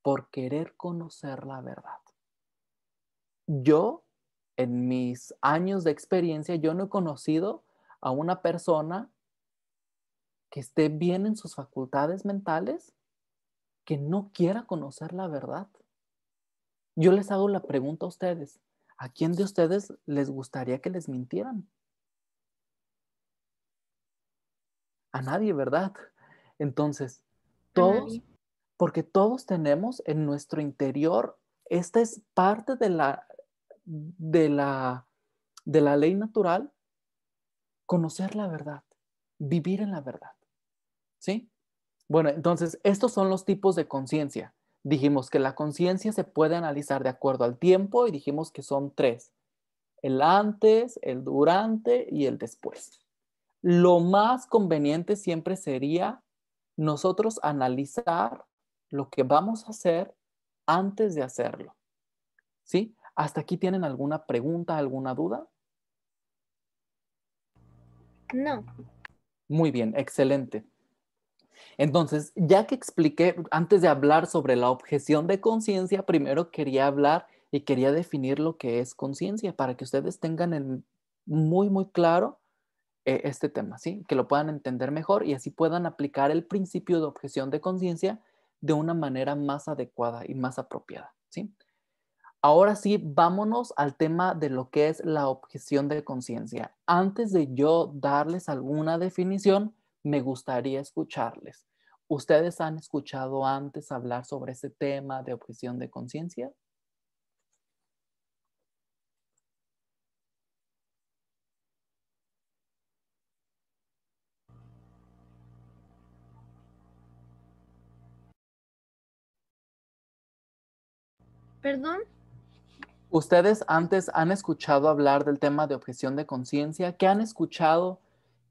por querer conocer la verdad. Yo en mis años de experiencia yo no he conocido a una persona que esté bien en sus facultades mentales que no quiera conocer la verdad. Yo les hago la pregunta a ustedes, ¿a quién de ustedes les gustaría que les mintieran? A nadie, ¿verdad? Entonces, todos, porque todos tenemos en nuestro interior, esta es parte de la de la, ley natural, conocer la verdad, vivir en la verdad. ¿Sí? Bueno, entonces, estos son los tipos de conciencia. Dijimos que la conciencia se puede analizar de acuerdo al tiempo y dijimos que son tres. El antes, el durante y el después. Lo más conveniente siempre sería nosotros analizar lo que vamos a hacer antes de hacerlo. ¿Sí? ¿Hasta aquí tienen alguna pregunta, alguna duda? No. Muy bien, excelente. Entonces, ya que expliqué, antes de hablar sobre la objeción de conciencia, primero quería hablar y quería definir lo que es conciencia para que ustedes tengan muy, muy claro eh, este tema, ¿sí? Que lo puedan entender mejor y así puedan aplicar el principio de objeción de conciencia de una manera más adecuada y más apropiada, ¿sí? Ahora sí, vámonos al tema de lo que es la objeción de conciencia. Antes de yo darles alguna definición, me gustaría escucharles. ¿Ustedes han escuchado antes hablar sobre ese tema de objeción de conciencia? Perdón. ¿Ustedes antes han escuchado hablar del tema de objeción de conciencia? ¿Qué han escuchado?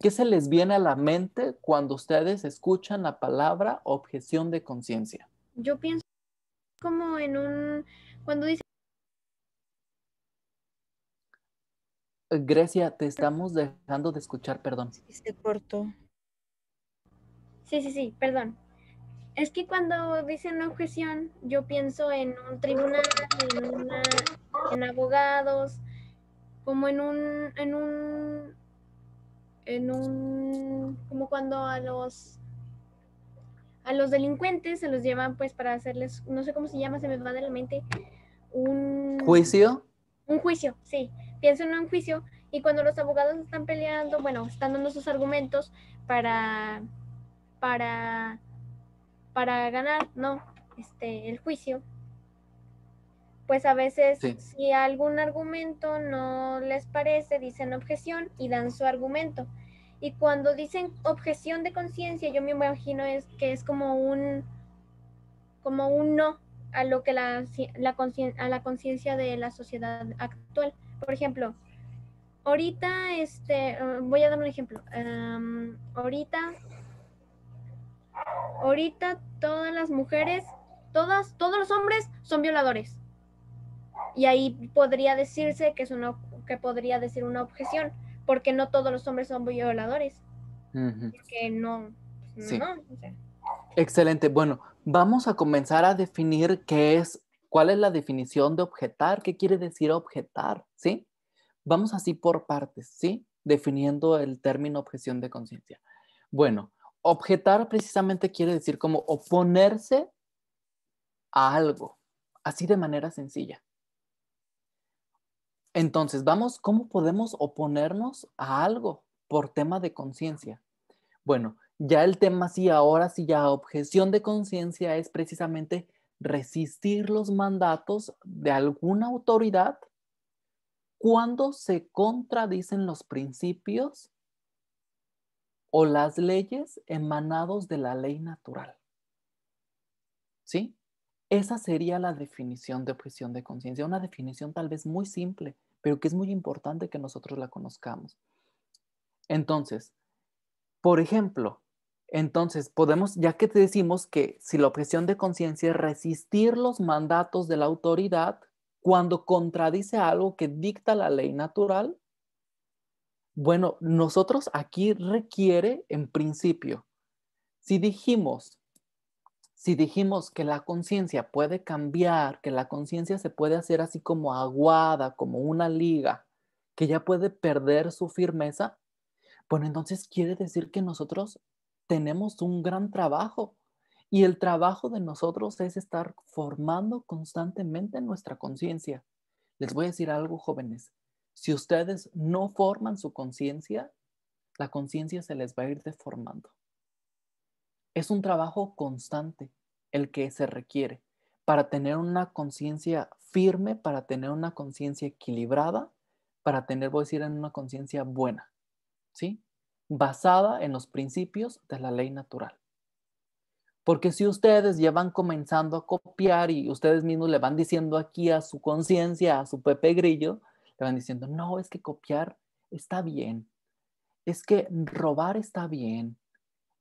¿Qué se les viene a la mente cuando ustedes escuchan la palabra objeción de conciencia? Yo pienso como en un... cuando dice... Grecia, te estamos dejando de escuchar, perdón. Sí, cortó. Sí, sí, sí, perdón. Es que cuando dicen objeción, yo pienso en un tribunal, en, en abogados, como en un, en un, en un, como cuando a los, a los delincuentes se los llevan pues para hacerles, no sé cómo se llama, se me va de la mente, un... ¿Juicio? Un juicio, sí. Pienso en un juicio y cuando los abogados están peleando, bueno, están dando sus argumentos para, para para ganar, no, este, el juicio, pues a veces si algún argumento no les parece, dicen objeción y dan su argumento. Y cuando dicen objeción de conciencia, yo me imagino es que es como un como un no a lo que la, a la conciencia de la sociedad actual. Por ejemplo, ahorita este ah, voy a dar un ejemplo. ahorita Ahorita todas las mujeres, todas, todos los hombres son violadores. Y ahí podría decirse que es una que podría decir una objeción, porque no todos los hombres son violadores. que no, pues, Excelente. Bueno, vamos a comenzar a definir qué es, cuál es la definición de objetar, qué quiere decir objetar, ¿sí? Vamos así por partes, ¿sí? Definiendo el término objeción de conciencia. Bueno, objetar precisamente quiere decir como oponerse a algo, así de manera sencilla. Entonces, vamos, ¿cómo podemos oponernos a algo por tema de conciencia? Bueno, ya el tema sí, ahora sí, ya objeción de conciencia es precisamente resistir los mandatos de alguna autoridad cuando se contradicen los principios o las leyes emanados de la ley natural. ¿Sí? Esa sería la definición de opresión de conciencia, una definición tal vez muy simple, pero que es muy importante que nosotros la conozcamos. Entonces, por ejemplo, entonces podemos, ya que te decimos que si la opresión de conciencia es resistir los mandatos de la autoridad cuando contradice algo que dicta la ley natural, bueno, nosotros aquí requiere en principio, si dijimos, si dijimos que la conciencia puede cambiar, que la conciencia se puede hacer así como aguada, como una liga, que ya puede perder su firmeza, bueno, entonces quiere decir que nosotros tenemos un gran trabajo. Y el trabajo de nosotros es estar formando constantemente nuestra conciencia. Les voy a decir algo, jóvenes. Si ustedes no forman su conciencia, la conciencia se les va a ir deformando. Es un trabajo constante el que se requiere para tener una conciencia firme, para tener una conciencia equilibrada, para tener, voy a decir, una conciencia buena, ¿sí? Basada en los principios de la ley natural. Porque si ustedes ya van comenzando a copiar y ustedes mismos le van diciendo aquí a su conciencia, a su Pepe Grillo, te van diciendo, no, es que copiar está bien, es que robar está bien,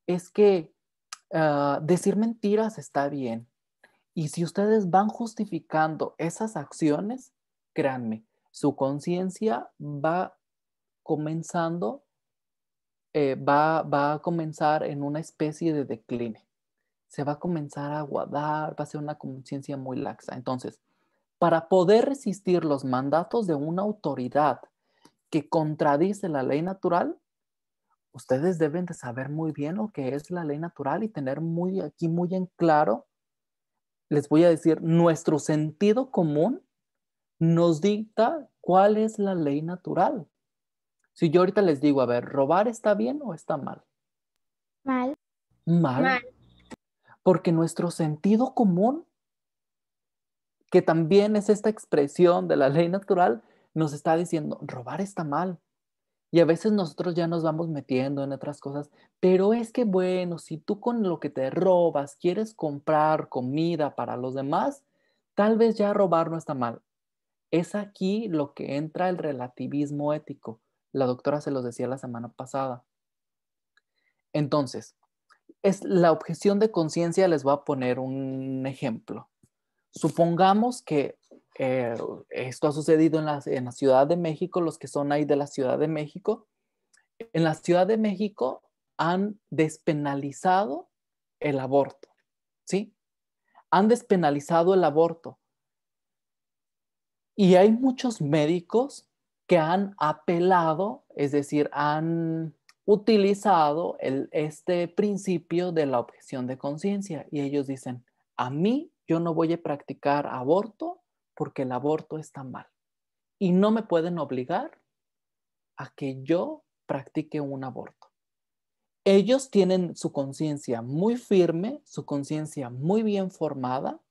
es que ah, decir mentiras está bien. Y si ustedes van justificando esas acciones, créanme, su conciencia va comenzando, eh, va, va a comenzar en una especie de decline. Se va a comenzar a aguadar, va a ser una conciencia muy laxa. Entonces, para poder resistir los mandatos de una autoridad que contradice la ley natural, ustedes deben de saber muy bien lo que es la ley natural y tener muy aquí muy en claro, les voy a decir, nuestro sentido común nos dicta cuál es la ley natural. Si yo ahorita les digo, a ver, ¿robar está bien o está mal? Mal. Mal. mal. Porque nuestro sentido común que también es esta expresión de la ley natural, nos está diciendo, robar está mal. Y a veces nosotros ya nos vamos metiendo en otras cosas, pero es que bueno, si tú con lo que te robas quieres comprar comida para los demás, tal vez ya robar no está mal. Es aquí lo que entra el relativismo ético. La doctora se los decía la semana pasada. Entonces, es la objeción de conciencia, les voy a poner un ejemplo supongamos que eh, esto ha sucedido en la, Ciudad de México, los que son ahí de la Ciudad de México, en la Ciudad de México han despenalizado el aborto, ¿sí? Han despenalizado el aborto. Y hay muchos médicos que han apelado, es decir, han utilizado este principio de la objeción de conciencia y ellos dicen, a mí yo no voy a practicar aborto porque el aborto está mal. Y no me pueden obligar a que yo practique un aborto. Ellos tienen su conciencia muy firme, su conciencia muy bien formada,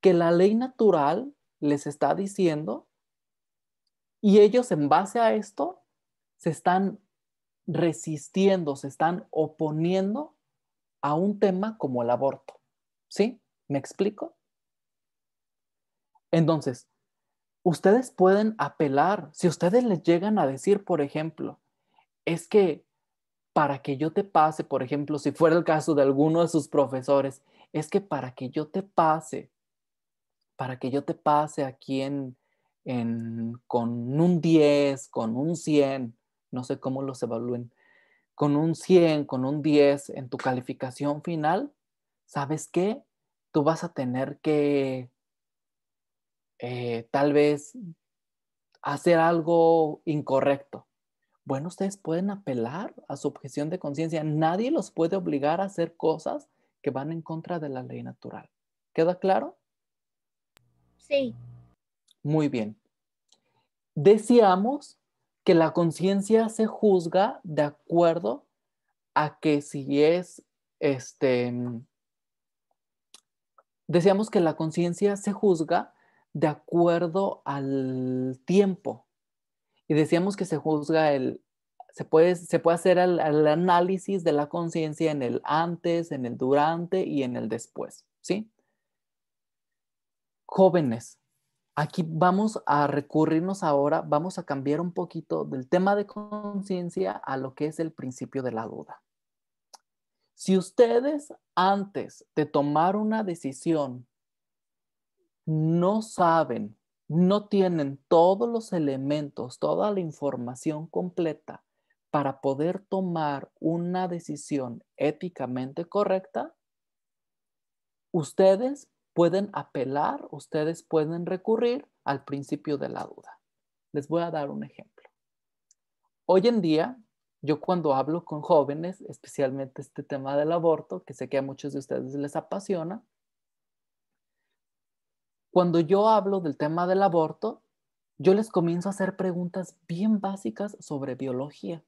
que la ley natural les está diciendo y ellos en base a esto se están resistiendo, se están oponiendo a un tema como el aborto, ¿sí? ¿Me explico? Entonces, ustedes pueden apelar, si ustedes les llegan a decir, por ejemplo, es que para que yo te pase, por ejemplo, si fuera el caso de alguno de sus profesores, es que para que yo te pase, para que yo te pase aquí en, en con un 10, con un 100, no sé cómo los evalúen, con un 100, con un 10 en tu calificación final, ¿sabes qué? tú vas a tener que eh, tal vez hacer algo incorrecto. Bueno, ustedes pueden apelar a su objeción de conciencia. Nadie los puede obligar a hacer cosas que van en contra de la ley natural. ¿Queda claro? Sí. Muy bien. Decíamos que la conciencia se juzga de acuerdo a que si es este decíamos que la conciencia se juzga de acuerdo al tiempo. Y decíamos que se juzga el, se puede, se puede hacer el análisis de la conciencia en el antes, en el durante y en el después, ¿sí? Jóvenes, aquí vamos a recurrirnos ahora, vamos a cambiar un poquito del tema de conciencia a lo que es el principio de la duda. Si ustedes antes de tomar una decisión no saben, no tienen todos los elementos, toda la información completa para poder tomar una decisión éticamente correcta, ustedes pueden apelar, ustedes pueden recurrir al principio de la duda. Les voy a dar un ejemplo. Hoy en día yo cuando hablo con jóvenes, especialmente este tema del aborto, que sé que a muchos de ustedes les apasiona, cuando yo hablo del tema del aborto, yo les comienzo a hacer preguntas bien básicas sobre biología.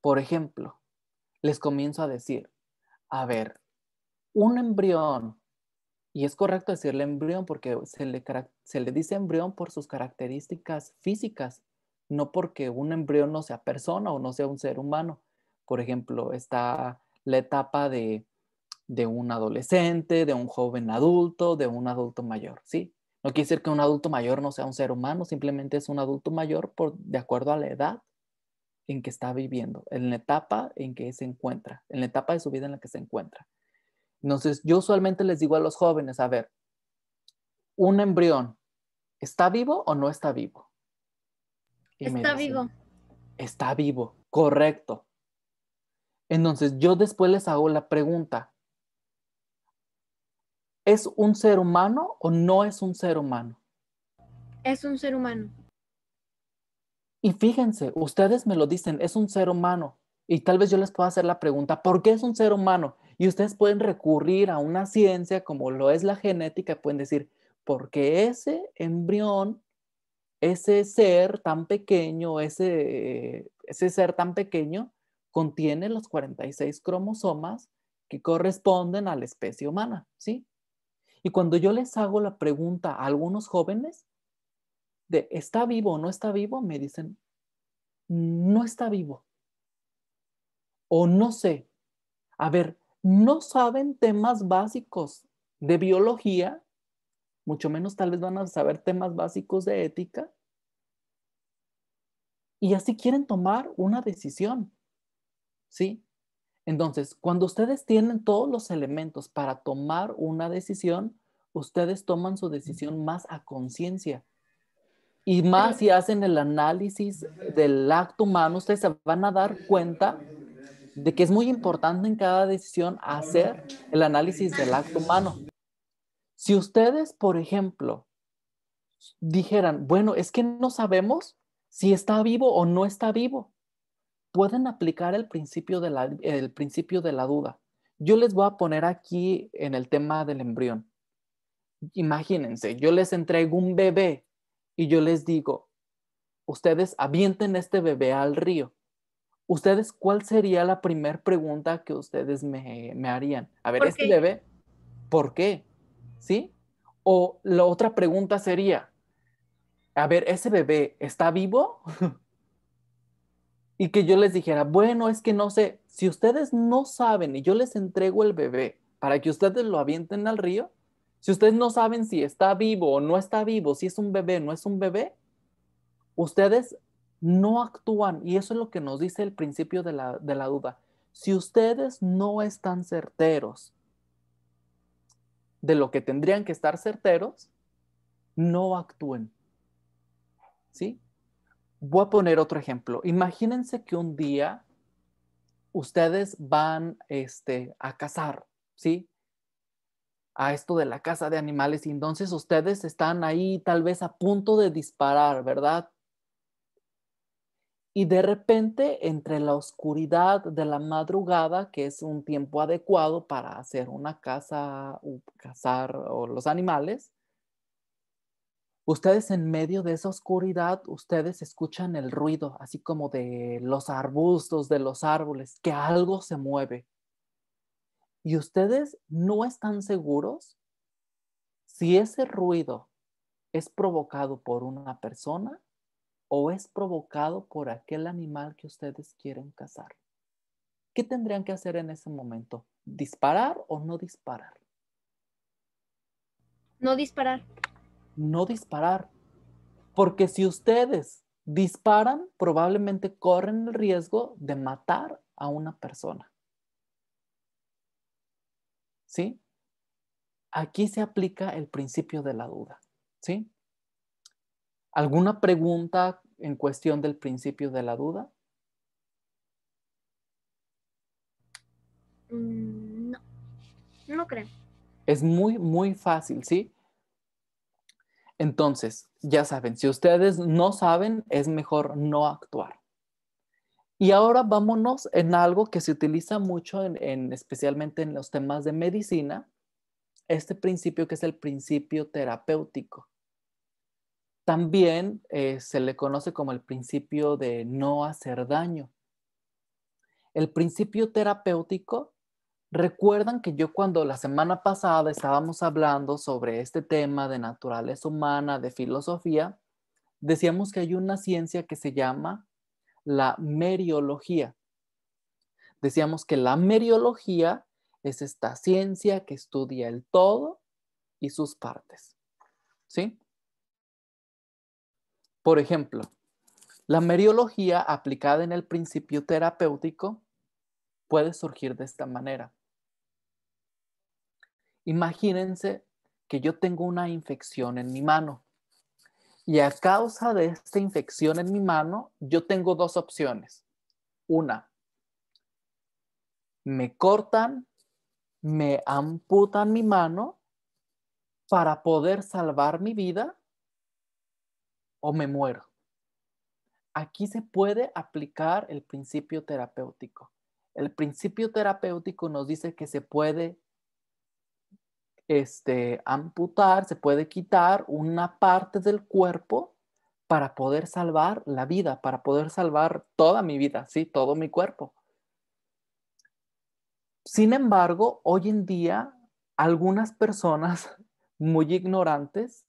Por ejemplo, les comienzo a decir, a ver, un embrión, y es correcto decirle embrión porque se le, se le dice embrión por sus características físicas, no porque un embrión no sea persona o no sea un ser humano. Por ejemplo, está la etapa de, un adolescente, de un joven adulto, de un adulto mayor, ¿sí? No quiere decir que un adulto mayor no sea un ser humano, simplemente es un adulto mayor por, de acuerdo a la edad en que está viviendo, en la etapa en que se encuentra, en la etapa de su vida en la que se encuentra. Entonces, yo usualmente les digo a los jóvenes, a ver, un embrión, ¿está vivo o no está vivo? Está vivo. Está vivo, correcto. Entonces yo después les hago la pregunta, ¿es un ser humano o no es un ser humano? Es un ser humano. Y fíjense, ustedes me lo dicen, es un ser humano. Y tal vez yo les pueda hacer la pregunta, ¿por qué es un ser humano? Y ustedes pueden recurrir a una ciencia como lo es la genética, pueden decir, porque ese embrión ese ser tan pequeño, ese, ese ser tan pequeño, contiene los 46 cromosomas que corresponden a la especie humana, ¿sí? Y cuando yo les hago la pregunta a algunos jóvenes de ¿está vivo o no está vivo? Me dicen, no está vivo. O no sé. A ver, no saben temas básicos de biología mucho menos tal vez van a saber temas básicos de ética. Y así quieren tomar una decisión. ¿Sí? Entonces, cuando ustedes tienen todos los elementos para tomar una decisión, ustedes toman su decisión más a conciencia. Y más si hacen el análisis del acto humano, ustedes se van a dar cuenta de que es muy importante en cada decisión hacer el análisis del acto humano. Si ustedes, por ejemplo, dijeran, bueno, es que no sabemos si está vivo o no está vivo, pueden aplicar el principio de la, principio de la duda. Yo les voy a poner aquí en el tema del embrión. Imagínense, yo les entrego un bebé y yo les digo, ustedes avienten este bebé al río. ¿Ustedes cuál sería la primera pregunta que ustedes me, harían? A ver, este qué? bebé, ¿por qué? ¿sí? O la otra pregunta sería, a ver, ¿ese bebé está vivo? y que yo les dijera, bueno, es que no sé, si ustedes no saben y yo les entrego el bebé para que ustedes lo avienten al río, si ustedes no saben si está vivo o no está vivo, si es un bebé o no es un bebé, ustedes no actúan. Y eso es lo que nos dice el principio de la, de la duda. Si ustedes no están certeros de lo que tendrían que estar certeros, no actúen. ¿Sí? Voy a poner otro ejemplo. Imagínense que un día ustedes van este, a cazar, ¿sí? A esto de la caza de animales y entonces ustedes están ahí tal vez a punto de disparar, ¿verdad? Y de repente, entre la oscuridad de la madrugada, que es un tiempo adecuado para hacer una casa o cazar o los animales, ustedes en medio de esa oscuridad, ustedes escuchan el ruido, así como de los arbustos, de los árboles, que algo se mueve. Y ustedes no están seguros si ese ruido es provocado por una persona o es provocado por aquel animal que ustedes quieren cazar. ¿Qué tendrían que hacer en ese momento? ¿Disparar o no disparar? No disparar. No disparar. Porque si ustedes disparan, probablemente corren el riesgo de matar a una persona. ¿Sí? Aquí se aplica el principio de la duda. ¿Sí? ¿Alguna pregunta en cuestión del principio de la duda? Mm, no, no lo creo. Es muy, muy fácil, ¿sí? Entonces, ya saben, si ustedes no saben, es mejor no actuar. Y ahora vámonos en algo que se utiliza mucho, en, especialmente en los temas de medicina, este principio que es el principio terapéutico. También eh, se le conoce como el principio de no hacer daño. El principio terapéutico, recuerdan que yo cuando la semana pasada estábamos hablando sobre este tema de naturaleza humana, de filosofía, decíamos que hay una ciencia que se llama la meriología. Decíamos que la meriología es esta ciencia que estudia el todo y sus partes. ¿Sí? Por ejemplo, la meriología aplicada en el principio terapéutico puede surgir de esta manera. Imagínense que yo tengo una infección en mi mano y a causa de esta infección en mi mano yo tengo dos opciones. Una, me cortan, me amputan mi mano para poder salvar mi vida o me muero. Aquí se puede aplicar el principio terapéutico. El principio terapéutico nos dice que se puede este, amputar, se puede quitar una parte del cuerpo para poder salvar la vida, para poder salvar toda mi vida, sí, todo mi cuerpo. Sin embargo, hoy en día, algunas personas muy ignorantes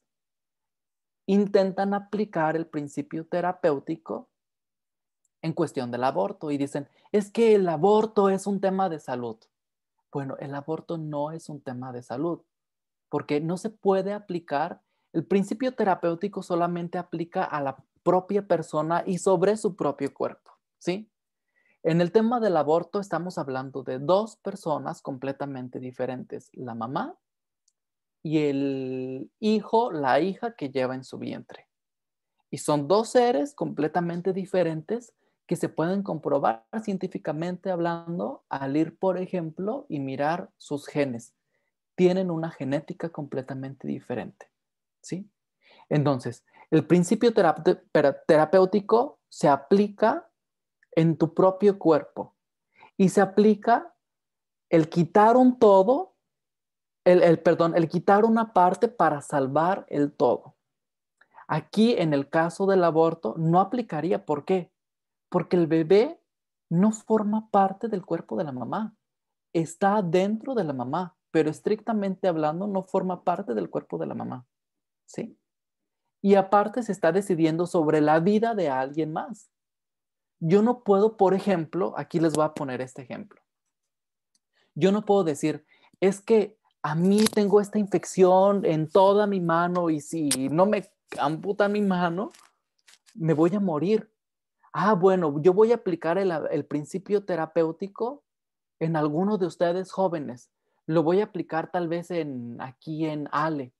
intentan aplicar el principio terapéutico en cuestión del aborto y dicen, es que el aborto es un tema de salud. Bueno, el aborto no es un tema de salud, porque no se puede aplicar, el principio terapéutico solamente aplica a la propia persona y sobre su propio cuerpo, ¿sí? En el tema del aborto estamos hablando de dos personas completamente diferentes, la mamá y el hijo, la hija que lleva en su vientre. Y son dos seres completamente diferentes que se pueden comprobar científicamente hablando al ir, por ejemplo, y mirar sus genes. Tienen una genética completamente diferente, ¿sí? Entonces, el principio terapéutico se aplica en tu propio cuerpo y se aplica el quitar un todo el, perdón, el quitar una parte para salvar el todo. Aquí en el caso del aborto no aplicaría. ¿Por qué? Porque el bebé no forma parte del cuerpo de la mamá. Está dentro de la mamá, pero estrictamente hablando no forma parte del cuerpo de la mamá. ¿Sí? Y aparte se está decidiendo sobre la vida de alguien más. Yo no puedo, por ejemplo, aquí les voy a poner este ejemplo. Yo no puedo decir, es que a mí tengo esta infección en toda mi mano y si no me amputan mi mano, me voy a morir. Ah, bueno, yo voy a aplicar el, principio terapéutico en algunos de ustedes jóvenes. Lo voy a aplicar tal vez en, aquí en Ale.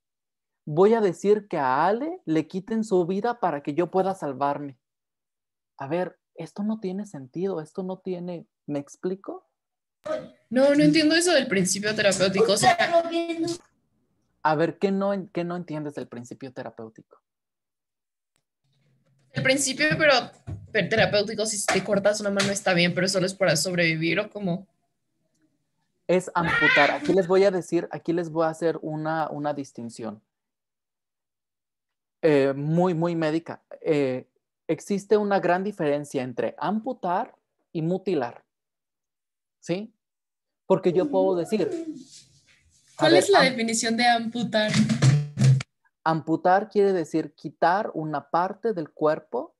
Voy a decir que a Ale le quiten su vida para que yo pueda salvarme. A ver, esto no tiene sentido, esto no tiene, ¿me explico? No, no entiendo eso del principio terapéutico. a ver, ¿qué no, qué no entiendes del principio terapéutico? El principio, pero, terapéutico, si te cortas una mano está bien, pero solo es para sobrevivir o como. Es amputar. Aquí les voy a decir, aquí les voy a hacer una, distinción. Eh, muy, muy médica. Eh, existe una gran diferencia entre amputar y mutilar. ¿sí? Porque yo puedo decir... ¿Cuál es la definición de amputar? Amputar quiere decir quitar una parte del cuerpo,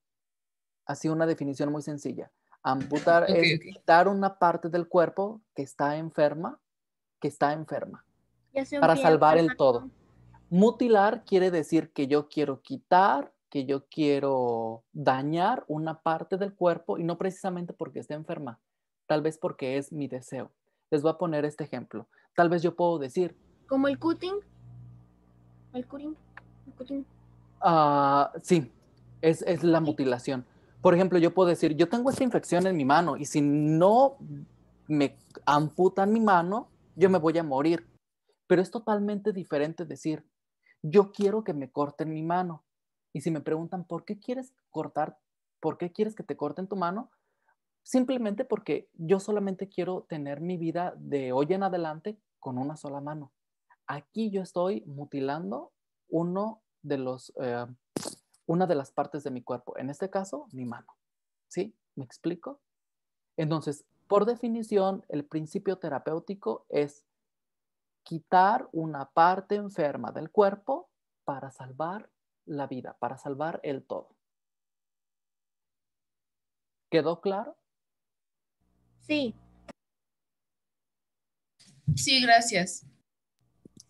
así una definición muy sencilla. Amputar es quitar una parte del cuerpo que está enferma, que está enferma, para salvar el todo. Mutilar quiere decir que yo quiero quitar, que yo quiero dañar una parte del cuerpo y no precisamente porque esté enferma, tal vez porque es mi deseo. Les voy a poner este ejemplo. Tal vez yo puedo decir... Como el cutting. El cutting. cutting. Ah, sí, es, es la mutilación. Por ejemplo, yo puedo decir, yo tengo esta infección en mi mano y si no me amputan mi mano, yo me voy a morir. Pero es totalmente diferente decir, yo quiero que me corten mi mano. Y si me preguntan, ¿por qué quieres cortar? ¿Por qué quieres que te corten tu mano? simplemente porque yo solamente quiero tener mi vida de hoy en adelante con una sola mano. Aquí yo estoy mutilando uno de los, eh, una de las partes de mi cuerpo, en este caso, mi mano. ¿Sí? ¿Me explico? Entonces, por definición, el principio terapéutico es quitar una parte enferma del cuerpo para salvar la vida, para salvar el todo. ¿Quedó claro? Sí. Sí, gracias.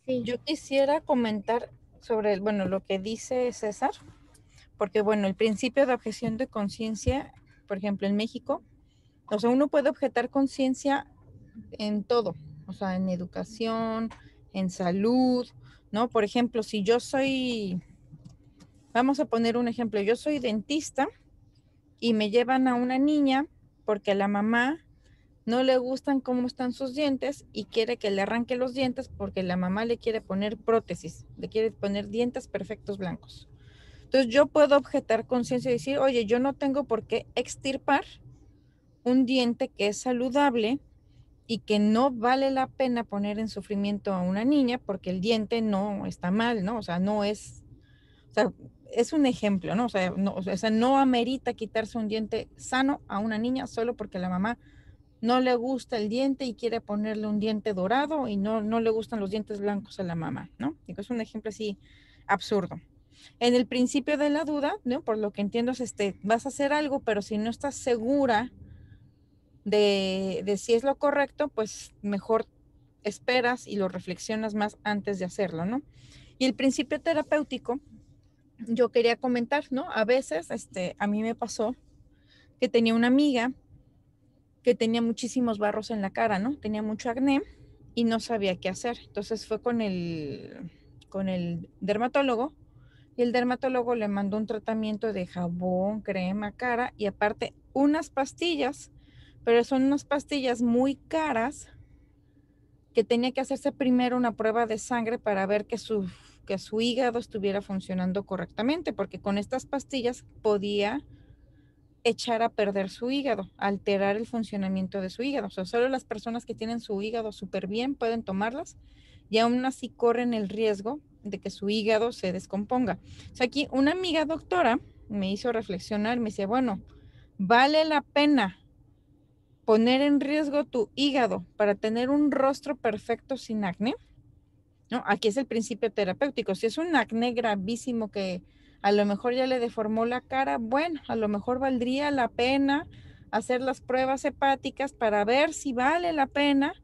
Sí. Yo quisiera comentar sobre, bueno, lo que dice César, porque, bueno, el principio de objeción de conciencia, por ejemplo, en México, o sea, uno puede objetar conciencia en todo, o sea, en educación, en salud, ¿no? Por ejemplo, si yo soy, vamos a poner un ejemplo, yo soy dentista y me llevan a una niña porque la mamá no le gustan cómo están sus dientes y quiere que le arranque los dientes porque la mamá le quiere poner prótesis, le quiere poner dientes perfectos blancos. Entonces yo puedo objetar conciencia y decir, oye, yo no tengo por qué extirpar un diente que es saludable y que no vale la pena poner en sufrimiento a una niña porque el diente no está mal, ¿no? O sea, no es, o sea, es un ejemplo, ¿no? O sea, no, o sea, no amerita quitarse un diente sano a una niña solo porque la mamá no le gusta el diente y quiere ponerle un diente dorado y no, no le gustan los dientes blancos a la mamá, ¿no? Es un ejemplo así absurdo. En el principio de la duda, ¿no? Por lo que entiendo es este, vas a hacer algo, pero si no estás segura de, de si es lo correcto, pues mejor esperas y lo reflexionas más antes de hacerlo, ¿no? Y el principio terapéutico, yo quería comentar, ¿no? A veces, este, a mí me pasó que tenía una amiga que tenía muchísimos barros en la cara, ¿no? Tenía mucho acné y no sabía qué hacer. Entonces fue con el, con el dermatólogo y el dermatólogo le mandó un tratamiento de jabón, crema, cara y aparte unas pastillas, pero son unas pastillas muy caras que tenía que hacerse primero una prueba de sangre para ver que su, que su hígado estuviera funcionando correctamente, porque con estas pastillas podía echar a perder su hígado, alterar el funcionamiento de su hígado. O sea, solo las personas que tienen su hígado súper bien pueden tomarlas y aún así corren el riesgo de que su hígado se descomponga. O sea, aquí una amiga doctora me hizo reflexionar, me dice, bueno, vale la pena poner en riesgo tu hígado para tener un rostro perfecto sin acné. ¿No? Aquí es el principio terapéutico. Si es un acné gravísimo que a lo mejor ya le deformó la cara, bueno, a lo mejor valdría la pena hacer las pruebas hepáticas para ver si vale la pena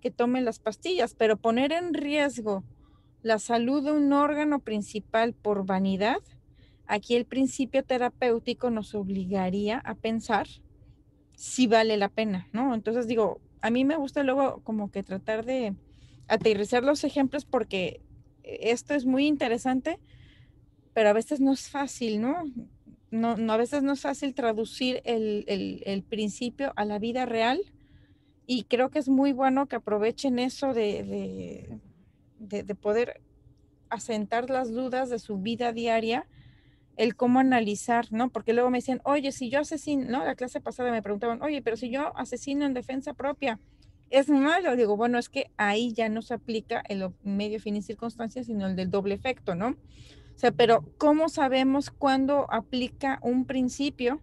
que tome las pastillas, pero poner en riesgo la salud de un órgano principal por vanidad, aquí el principio terapéutico nos obligaría a pensar si vale la pena, ¿no? Entonces digo, a mí me gusta luego como que tratar de aterrizar los ejemplos porque eh, esto es muy interesante pero a veces no es fácil, ¿no? No, a veces no es fácil traducir el, principio a la vida real y creo que es muy bueno que aprovechen eso de, de, poder asentar las dudas de su vida diaria el cómo analizar, ¿no? Porque luego me decían, oye, si yo asesino, ¿no? La clase pasada me preguntaban, oye, pero si yo asesino en defensa propia, ¿es malo? Digo, bueno, es que ahí ya no se aplica el medio fin y circunstancia, sino el del doble efecto, ¿no? sea, pero ¿cómo sabemos cuándo aplica un principio?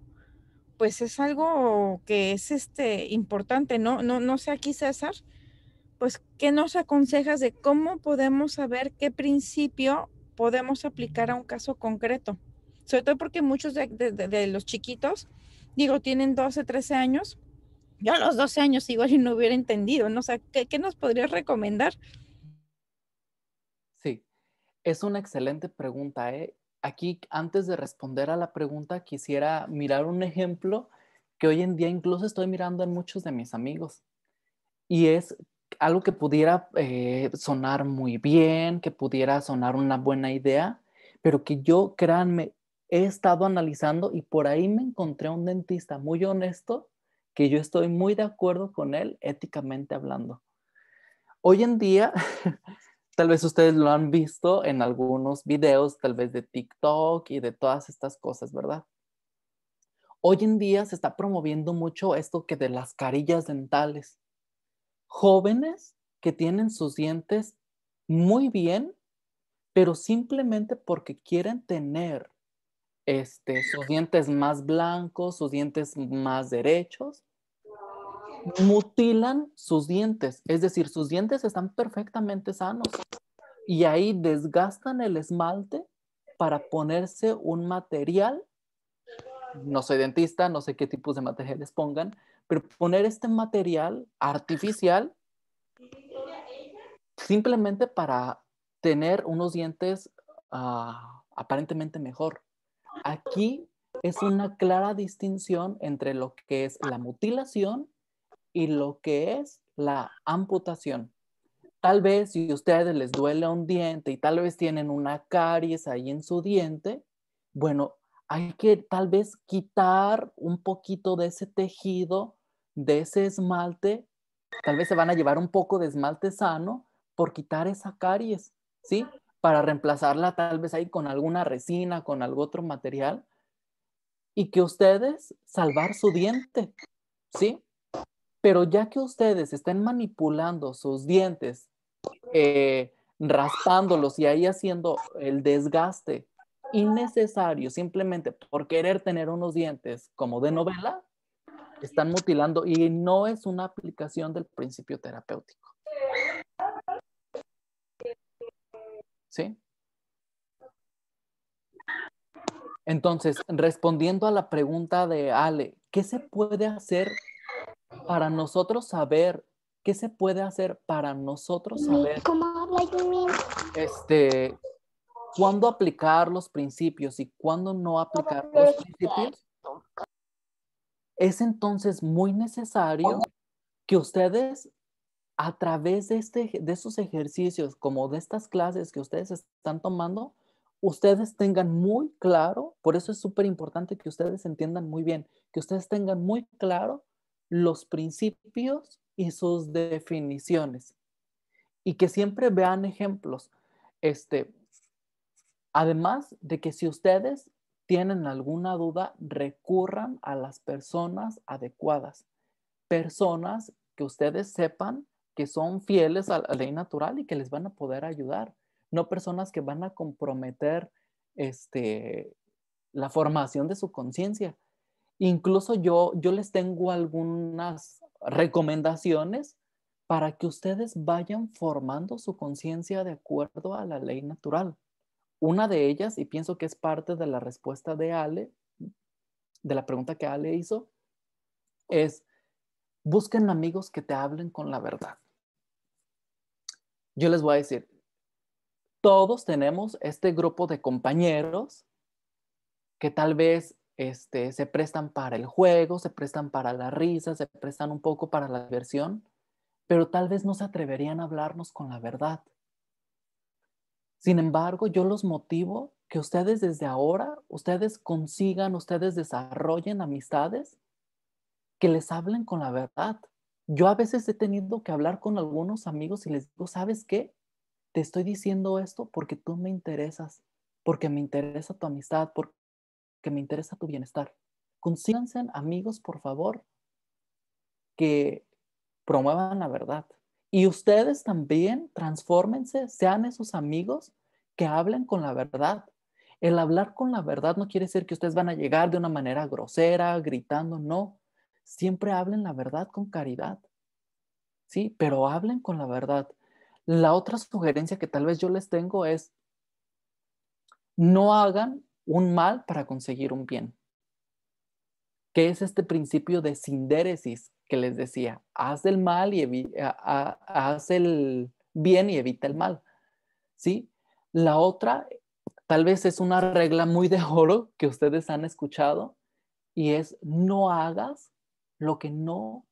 Pues es algo que es este importante, ¿no? No, no sé aquí, César, pues, ¿qué nos aconsejas de cómo podemos saber qué principio podemos aplicar a un caso concreto? Sobre todo porque muchos de, los chiquitos, digo, tienen 12, 13 años, yo a los 12 años igual y no hubiera entendido, ¿no? O sea, ¿qué, qué nos podrías recomendar es una excelente pregunta. ¿eh? Aquí, antes de responder a la pregunta, quisiera mirar un ejemplo que hoy en día incluso estoy mirando en muchos de mis amigos. Y es algo que pudiera eh, sonar muy bien, que pudiera sonar una buena idea, pero que yo, créanme, he estado analizando y por ahí me encontré a un dentista muy honesto que yo estoy muy de acuerdo con él éticamente hablando. Hoy en día Tal vez ustedes lo han visto en algunos videos, tal vez de TikTok y de todas estas cosas, ¿verdad? Hoy en día se está promoviendo mucho esto que de las carillas dentales. Jóvenes que tienen sus dientes muy bien, pero simplemente porque quieren tener este, sus dientes más blancos, sus dientes más derechos, mutilan sus dientes, es decir, sus dientes están perfectamente sanos y ahí desgastan el esmalte para ponerse un material, no soy dentista, no sé qué tipos de materiales pongan, pero poner este material artificial simplemente para tener unos dientes ah, aparentemente mejor. Aquí es una clara distinción entre lo que es la mutilación y lo que es la amputación. Tal vez si a ustedes les duele un diente y tal vez tienen una caries ahí en su diente, bueno, hay que tal vez quitar un poquito de ese tejido, de ese esmalte. Tal vez se van a llevar un poco de esmalte sano por quitar esa caries, ¿sí? Para reemplazarla tal vez ahí con alguna resina, con algún otro material. Y que ustedes salvar su diente, ¿sí? Pero ya que ustedes estén manipulando sus dientes, eh, raspándolos y ahí haciendo el desgaste innecesario simplemente por querer tener unos dientes como de novela, están mutilando y no es una aplicación del principio terapéutico. ¿Sí? Entonces, respondiendo a la pregunta de Ale, ¿qué se puede hacer para nosotros saber qué se puede hacer para nosotros saber este, cuándo aplicar los principios y cuándo no aplicar los principios es entonces muy necesario que ustedes a través de, este, de estos ejercicios, como de estas clases que ustedes están tomando, ustedes tengan muy claro, por eso es súper importante que ustedes entiendan muy bien, que ustedes tengan muy claro los principios y sus definiciones. Y que siempre vean ejemplos. Este, además de que si ustedes tienen alguna duda, recurran a las personas adecuadas. Personas que ustedes sepan que son fieles a la ley natural y que les van a poder ayudar. No personas que van a comprometer este, la formación de su conciencia, Incluso yo, yo les tengo algunas recomendaciones para que ustedes vayan formando su conciencia de acuerdo a la ley natural. Una de ellas, y pienso que es parte de la respuesta de Ale, de la pregunta que Ale hizo, es busquen amigos que te hablen con la verdad. Yo les voy a decir, todos tenemos este grupo de compañeros que tal vez este, se prestan para el juego, se prestan para la risa, se prestan un poco para la diversión, pero tal vez no se atreverían a hablarnos con la verdad. Sin embargo, yo los motivo que ustedes desde ahora, ustedes consigan, ustedes desarrollen amistades que les hablen con la verdad. Yo a veces he tenido que hablar con algunos amigos y les digo, ¿sabes qué? Te estoy diciendo esto porque tú me interesas, porque me interesa tu amistad, porque que me interesa tu bienestar. Consíganse amigos, por favor, que promuevan la verdad. Y ustedes también transfórmense, sean esos amigos que hablen con la verdad. El hablar con la verdad no quiere decir que ustedes van a llegar de una manera grosera, gritando, no. Siempre hablen la verdad con caridad. Sí, pero hablen con la verdad. La otra sugerencia que tal vez yo les tengo es, no hagan un mal para conseguir un bien. ¿Qué es este principio de sindéresis que les decía, haz el mal y haz el bien y evita el mal. ¿Sí? La otra tal vez es una regla muy de oro que ustedes han escuchado y es no hagas lo que no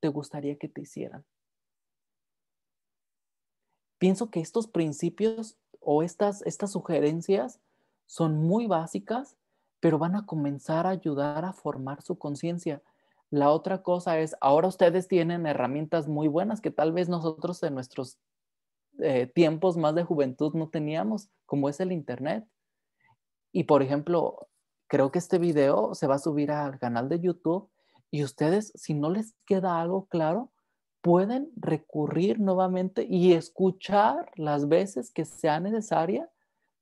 te gustaría que te hicieran. Pienso que estos principios o estas, estas sugerencias son muy básicas, pero van a comenzar a ayudar a formar su conciencia. La otra cosa es, ahora ustedes tienen herramientas muy buenas que tal vez nosotros en nuestros eh, tiempos más de juventud no teníamos, como es el Internet. Y por ejemplo, creo que este video se va a subir al canal de YouTube y ustedes, si no les queda algo claro, pueden recurrir nuevamente y escuchar las veces que sea necesaria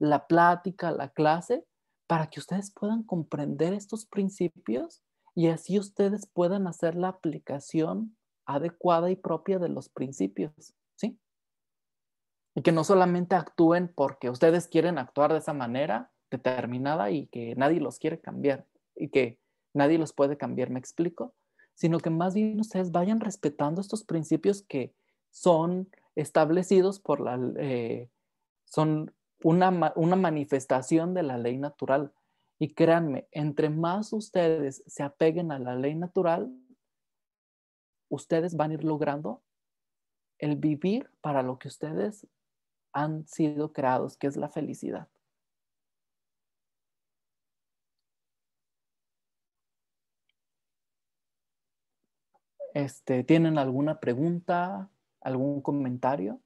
la plática, la clase, para que ustedes puedan comprender estos principios y así ustedes puedan hacer la aplicación adecuada y propia de los principios, ¿sí? Y que no solamente actúen porque ustedes quieren actuar de esa manera determinada y que nadie los quiere cambiar y que nadie los puede cambiar, ¿me explico? Sino que más bien ustedes vayan respetando estos principios que son establecidos por la, eh, son una, manifestación de la ley natural. Y créanme, entre más ustedes se apeguen a la ley natural, ustedes van a ir logrando el vivir para lo que ustedes han sido creados, que es la felicidad. Este, ¿Tienen alguna pregunta, algún comentario?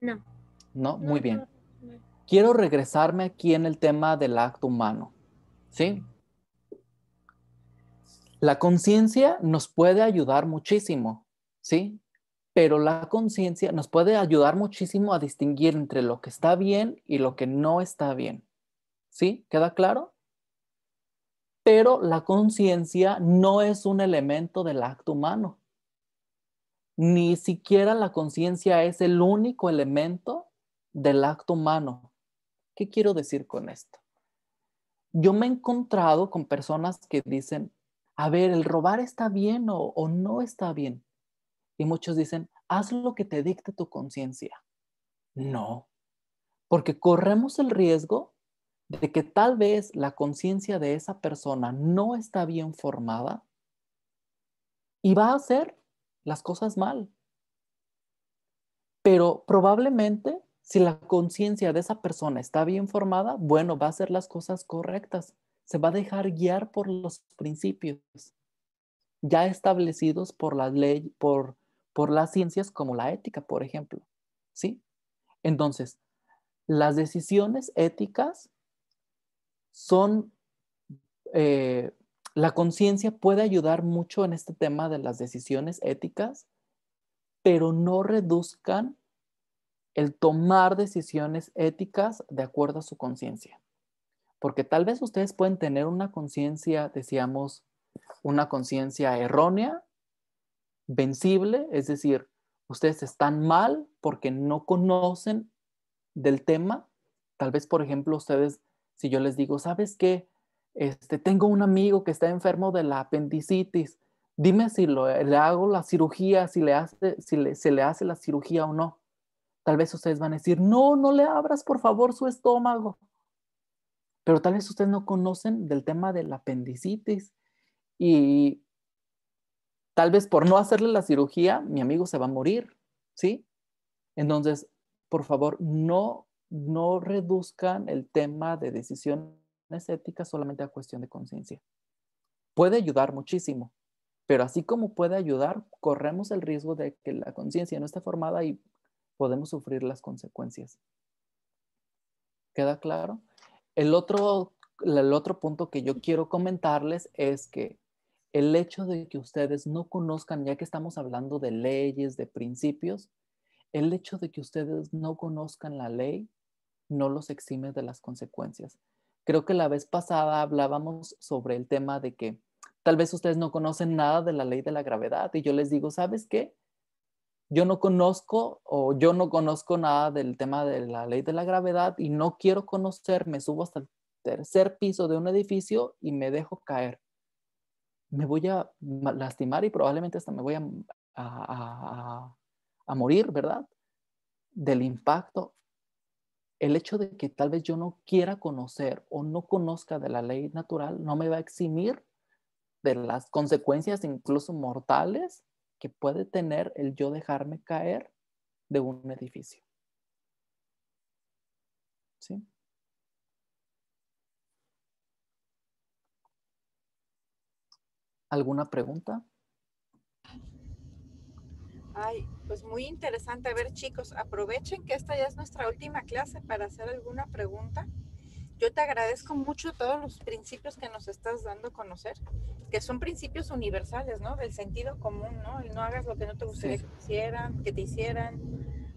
No. No, muy bien. Quiero regresarme aquí en el tema del acto humano. ¿Sí? La conciencia nos puede ayudar muchísimo, ¿sí? Pero la conciencia nos puede ayudar muchísimo a distinguir entre lo que está bien y lo que no está bien. ¿Sí? ¿Queda claro? Pero la conciencia no es un elemento del acto humano ni siquiera la conciencia es el único elemento del acto humano. ¿Qué quiero decir con esto? Yo me he encontrado con personas que dicen, a ver, el robar está bien o, no está bien. Y muchos dicen, haz lo que te dicte tu conciencia. No, porque corremos el riesgo de que tal vez la conciencia de esa persona no está bien formada y va a ser las cosas mal. Pero probablemente si la conciencia de esa persona está bien formada, bueno, va a hacer las cosas correctas, se va a dejar guiar por los principios ya establecidos por las leyes, por, por las ciencias como la ética, por ejemplo. ¿Sí? Entonces, las decisiones éticas son eh, la conciencia puede ayudar mucho en este tema de las decisiones éticas, pero no reduzcan el tomar decisiones éticas de acuerdo a su conciencia. Porque tal vez ustedes pueden tener una conciencia, decíamos, una conciencia errónea, vencible, es decir, ustedes están mal porque no conocen del tema. Tal vez, por ejemplo, ustedes, si yo les digo, ¿sabes qué? Este, tengo un amigo que está enfermo de la apendicitis, dime si le hago la cirugía, si, le hace, se le hace la cirugía o no. Tal vez ustedes van a decir, no, no le abras por favor su estómago. Pero tal vez ustedes no conocen del tema de la apendicitis y tal vez por no hacerle la cirugía, mi amigo se va a morir, ¿sí? Entonces, por favor, no, no reduzcan el tema de decisión es ética solamente a cuestión de conciencia. Puede ayudar muchísimo, pero así como puede ayudar, corremos el riesgo de que la conciencia no esté formada y podemos sufrir las consecuencias. ¿Queda claro? El otro, el otro punto que yo quiero comentarles es que el hecho de que ustedes no conozcan, ya que estamos hablando de leyes, de principios, el hecho de que ustedes no conozcan la ley no los exime de las consecuencias. Creo que la vez pasada hablábamos sobre el tema de que tal vez ustedes no conocen nada de la ley de la gravedad y yo les digo, ¿sabes qué? Yo no conozco o yo no conozco nada del tema de la ley de la gravedad y no quiero conocer, me subo hasta el tercer piso de un edificio y me dejo caer. Me voy a lastimar y probablemente hasta me voy a, a, a morir, ¿verdad? Del impacto el hecho de que tal vez yo no quiera conocer o no conozca de la ley natural no me va a eximir de las consecuencias incluso mortales que puede tener el yo dejarme caer de un edificio. ¿Sí? ¿Alguna pregunta? Ay, pues muy interesante. A ver, chicos, aprovechen que esta ya es nuestra última clase para hacer alguna pregunta. Yo te agradezco mucho todos los principios que nos estás dando a conocer, que son principios universales, ¿no? Del sentido común, ¿no? El no hagas lo que no te gustaría que hicieran, que te hicieran,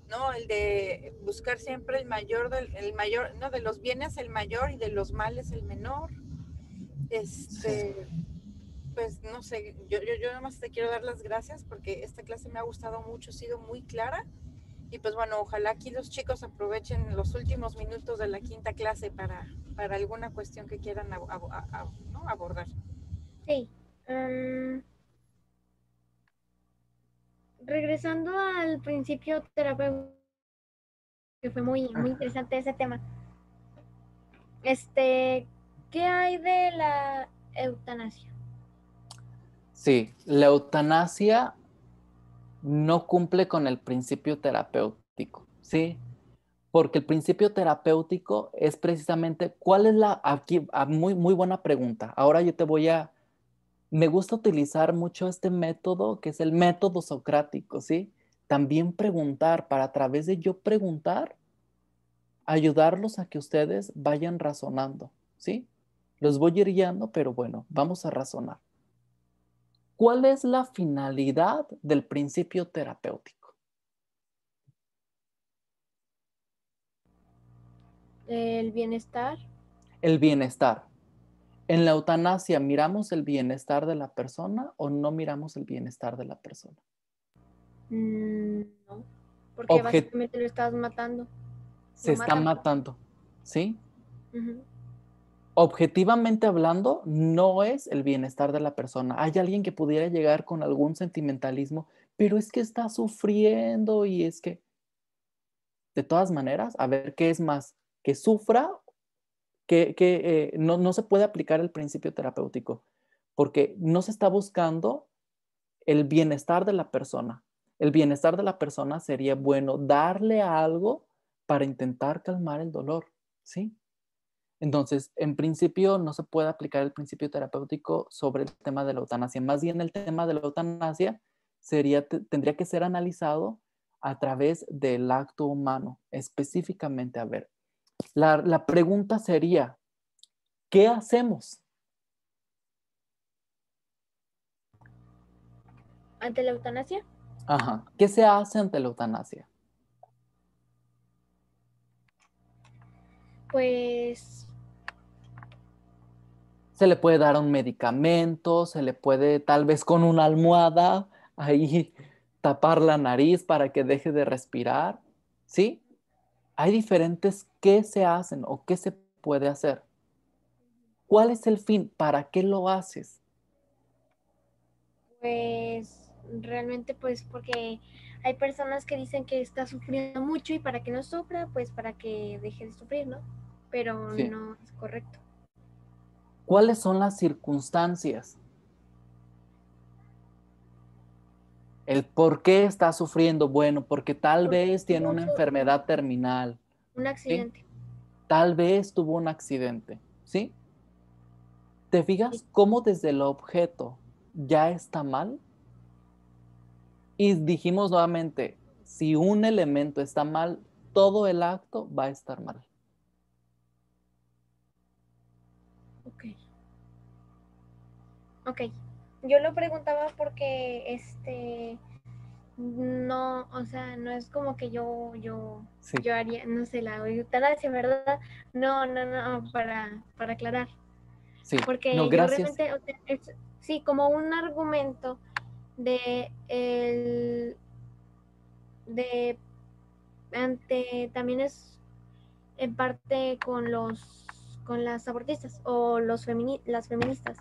¿no? El de buscar siempre el mayor, del, el mayor, no, de los bienes el mayor y de los males el menor. Este, pues no sé, yo, yo, nada más te quiero dar las gracias porque esta clase me ha gustado mucho, ha sido muy clara. Y pues bueno, ojalá aquí los chicos aprovechen los últimos minutos de la quinta clase para, para alguna cuestión que quieran abordar. Sí. Em, regresando al principio terapéutico, que fue muy, muy interesante ese tema. Este, ¿qué hay de la eutanasia? Sí, la eutanasia no cumple con el principio terapéutico, ¿sí? Porque el principio terapéutico es precisamente cuál es la, aquí, ah, muy, muy buena pregunta. Ahora yo te voy a, me gusta utilizar mucho este método que es el método socrático, ¿sí? También preguntar, para a través de yo preguntar, ayudarlos a que ustedes vayan razonando, ¿sí? Los voy a ir guiando, pero bueno, vamos a razonar. ¿Cuál es la finalidad del principio terapéutico? El bienestar. El bienestar. ¿En la eutanasia miramos el bienestar de la persona o no miramos el bienestar de la persona? Mm, no, porque básicamente lo estás matando. Se está matando, ¿sí? objetivamente hablando, no es el bienestar de la persona. Hay alguien que pudiera llegar con algún sentimentalismo, pero es que está sufriendo y es que, de todas maneras, a ver qué es más, que sufra, que, eh, no, no se puede aplicar el principio terapéutico, porque no se está buscando el bienestar de la persona. El bienestar de la persona sería, bueno, darle algo para intentar calmar el dolor, ¿sí? Entonces, en principio, no se puede aplicar el principio terapéutico sobre el tema de la eutanasia. Más bien, el tema de la eutanasia tendría que ser analizado a través del acto humano, específicamente. A ver, la pregunta sería, ¿qué hacemos? ¿Ante la eutanasia? Ajá. ¿Qué se hace ante la eutanasia? Pues se le puede dar un medicamento, se le puede tal vez con una almohada ahí tapar la nariz para que deje de respirar, ¿sí? Hay diferentes qué se hacen o qué se puede hacer. ¿Cuál es el fin? ¿Para qué lo haces? Pues realmente pues porque hay personas que dicen que está sufriendo mucho y para que no sufra, pues para que deje de sufrir, ¿no? Pero no es correcto. ¿Cuáles son las circunstancias? El por qué está sufriendo, bueno, porque tal vez tiene una enfermedad terminal. Un accidente. Tal vez tuvo un accidente, ¿sí? ¿Te fijas cómo desde el objeto ya está mal? Y dijimos nuevamente, si un elemento está mal, todo el acto va a estar mal. Ok, yo lo preguntaba porque este no, o sea, no es como que yo, yo, yo haría, no sé, la eutanasia, ¿verdad? No, no, no, para, para aclarar. Sí, porque no, gracias. sí, como un argumento de el de ante también es en parte con los con las abortistas o los femini, las feministas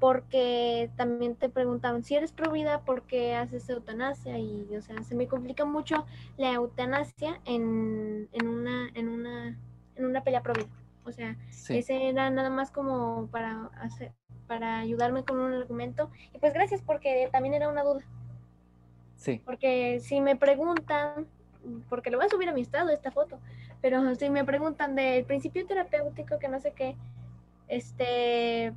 porque también te preguntaban si eres pro vida, ¿por qué haces eutanasia? Y, o sea, se me complica mucho la eutanasia en, en una, en, una, en una pelea pro vida. O sea, ese era nada más como para, hacer, para ayudarme con un argumento. Y pues gracias porque también era una duda. Sí. Porque si me preguntan, porque lo voy a subir a mi estado esta foto, pero si me preguntan del principio terapéutico que no sé qué, este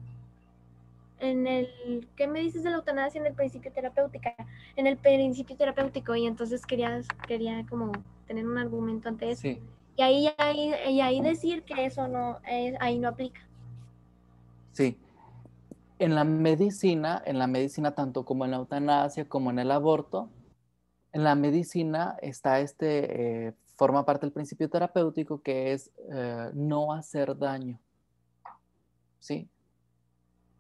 en el, ¿qué me dices de la eutanasia en el principio terapéutica? En el principio terapéutico, y entonces quería, quería como tener un argumento ante eso. Y ahí, ahí, y ahí decir que eso no, ahí no aplica. Sí. En la medicina, en la medicina tanto como en la eutanasia como en el aborto, en la medicina está este, eh, forma parte del principio terapéutico que es eh, no hacer daño. ¿Sí?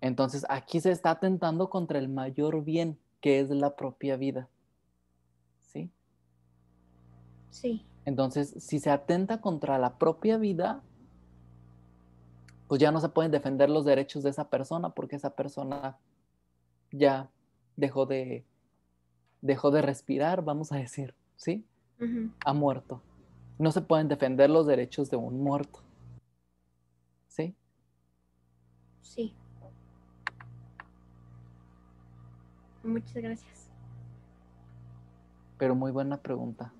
Entonces aquí se está atentando contra el mayor bien, que es la propia vida. ¿Sí? Sí. Entonces, si se atenta contra la propia vida, pues ya no se pueden defender los derechos de esa persona porque esa persona ya dejó de, dejó de respirar, vamos a decir, ¿sí? Ha muerto. No se pueden defender los derechos de un muerto. ¿Sí? Sí. Muchas gracias. Pero muy buena pregunta.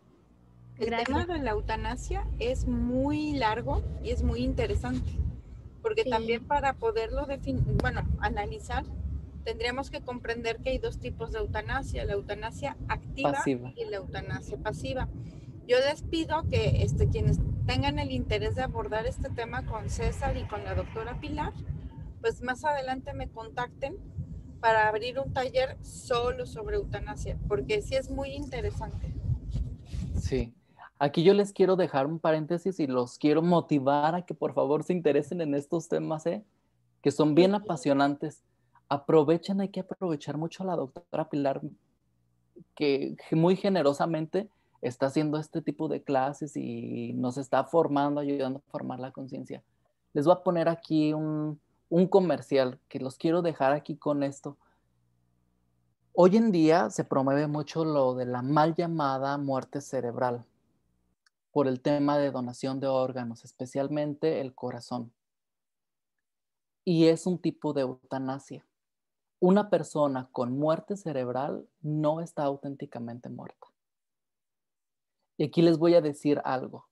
El tema de la eutanasia es muy largo y es muy interesante, porque también para poderlo bueno, analizar, tendríamos que comprender que hay dos tipos de eutanasia, la eutanasia activa y la eutanasia pasiva. Yo les pido que este, quienes tengan el interés de abordar este tema con César y con la doctora Pilar, pues más adelante me contacten para abrir un taller solo sobre eutanasia, porque sí es muy interesante. Sí. Aquí yo les quiero dejar un paréntesis y los quiero motivar a que por favor se interesen en estos temas, ¿eh? que son bien apasionantes. Aprovechen, hay que aprovechar mucho a la doctora Pilar, que muy generosamente está haciendo este tipo de clases y nos está formando, ayudando a formar la conciencia. Les voy a poner aquí un, un comercial que los quiero dejar aquí con esto. Hoy en día se promueve mucho lo de la mal llamada muerte cerebral por el tema de donación de órganos, especialmente el corazón. Y es un tipo de eutanasia. Una persona con muerte cerebral no está auténticamente muerta. Y aquí les voy a decir algo.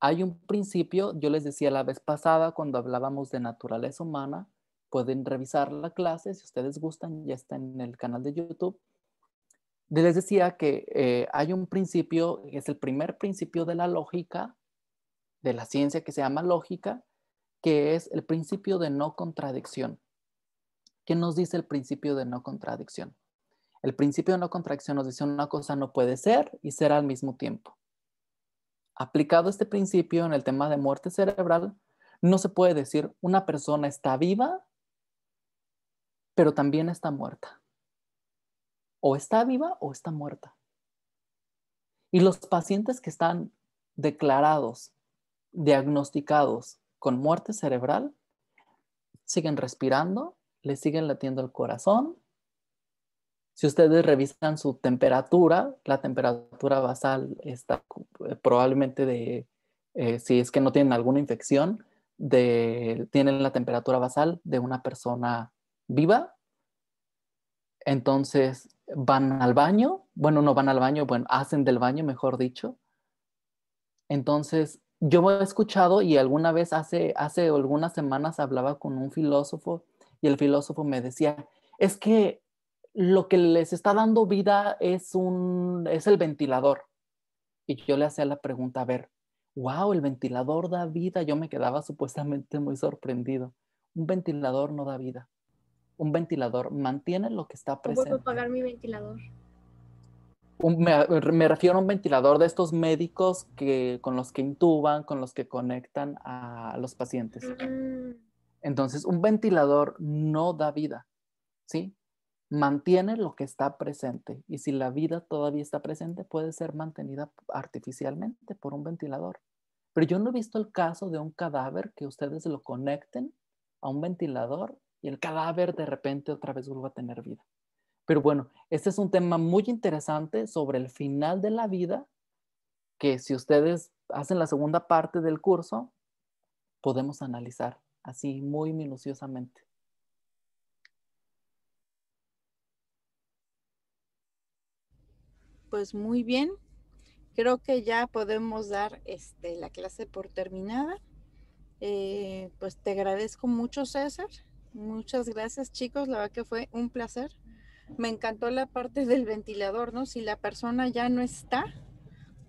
Hay un principio, yo les decía la vez pasada cuando hablábamos de naturaleza humana, pueden revisar la clase si ustedes gustan, ya está en el canal de YouTube. Les decía que eh, hay un principio, es el primer principio de la lógica, de la ciencia que se llama lógica, que es el principio de no contradicción. ¿Qué nos dice el principio de no contradicción? El principio de no contradicción nos dice una cosa no puede ser y ser al mismo tiempo aplicado este principio en el tema de muerte cerebral, no se puede decir una persona está viva, pero también está muerta. O está viva o está muerta. Y los pacientes que están declarados, diagnosticados con muerte cerebral, siguen respirando, le siguen latiendo el corazón, si ustedes revisan su temperatura, la temperatura basal está eh, probablemente de, eh, si es que no tienen alguna infección, de, tienen la temperatura basal de una persona viva. Entonces van al baño, bueno, no van al baño, bueno, hacen del baño, mejor dicho. Entonces, yo he escuchado y alguna vez hace, hace algunas semanas hablaba con un filósofo y el filósofo me decía, es que lo que les está dando vida es, un, es el ventilador. Y yo le hacía la pregunta, a ver, wow, el ventilador da vida. Yo me quedaba supuestamente muy sorprendido. Un ventilador no da vida. Un ventilador mantiene lo que está presente. ¿Cómo puedo pagar mi ventilador? me, refiero a un ventilador de estos médicos que, con los que intuban, con los que conectan a los pacientes. Mm. Entonces, un ventilador no da vida, ¿sí? mantiene lo que está presente. Y si la vida todavía está presente, puede ser mantenida artificialmente por un ventilador. Pero yo no he visto el caso de un cadáver que ustedes lo conecten a un ventilador y el cadáver de repente otra vez vuelva a tener vida. Pero bueno, este es un tema muy interesante sobre el final de la vida, que si ustedes hacen la segunda parte del curso, podemos analizar así muy minuciosamente. pues muy bien. Creo que ya podemos dar este, la clase por terminada. Eh, pues te agradezco mucho, César. Muchas gracias, chicos. La verdad que fue un placer. Me encantó la parte del ventilador, ¿no? Si la persona ya no está,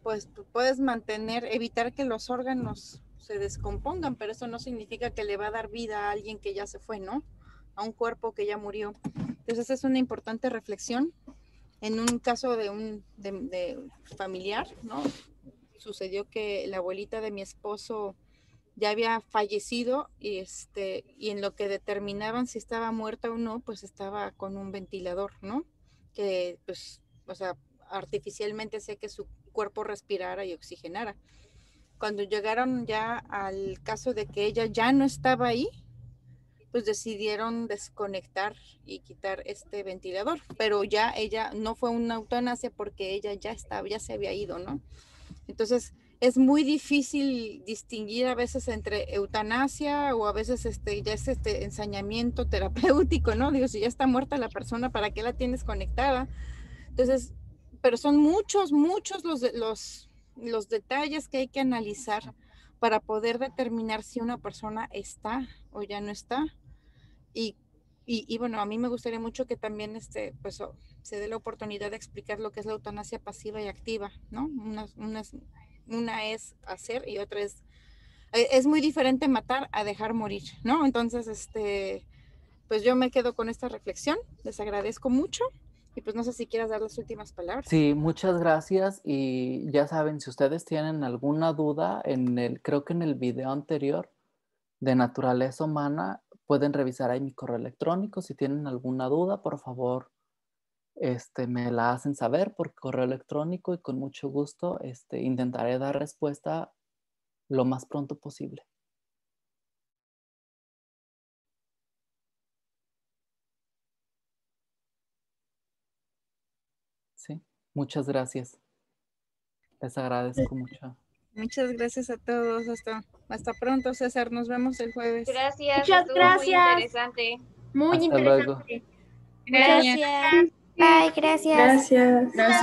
pues puedes mantener, evitar que los órganos se descompongan, pero eso no significa que le va a dar vida a alguien que ya se fue, ¿no? A un cuerpo que ya murió. Entonces, esa es una importante reflexión en un caso de un de, familiar, ¿no? Sucedió que la abuelita de mi esposo ya había fallecido y, este, y en lo que determinaban si estaba muerta o no, pues estaba con un ventilador, ¿no? Que pues, o sea, artificialmente hacía que su cuerpo respirara y oxigenara. Cuando llegaron ya al caso de que ella ya no estaba ahí, pues, decidieron desconectar y quitar este ventilador, pero ya ella no fue una eutanasia porque ella ya estaba, ya se había ido, ¿no? Entonces, es muy difícil distinguir a veces entre eutanasia o a veces este ya es este ensañamiento terapéutico, ¿no? Digo, si ya está muerta la persona, ¿para qué la tienes conectada? Entonces, pero son muchos, muchos los, los, los detalles que hay que analizar para poder determinar si una persona está o ya no está. Y, y, bueno, a mí me gustaría mucho que también este, pues, se dé la oportunidad de explicar lo que es la eutanasia pasiva y activa, ¿no? Una, es hacer y otra es... E, es muy diferente matar a dejar morir, ¿no? Entonces, este, pues yo me quedo con esta reflexión, les agradezco mucho y pues no sé si quieras dar las últimas palabras. Sí, muchas gracias y ya saben, si ustedes tienen alguna duda, en el, creo que en el video anterior de naturaleza humana Pueden revisar ahí mi correo electrónico. Si tienen alguna duda, por favor, este, me la hacen saber por correo electrónico y con mucho gusto este, intentaré dar respuesta lo más pronto posible. Sí, muchas gracias. Les agradezco eh, mucho. Muchas gracias a todos. Hasta, hasta pronto, César. Nos vemos el jueves. Gracias. Muchas gracias. Muy interesante. Muy interesante. Gracias. Bye, gracias. Gracias. gracias.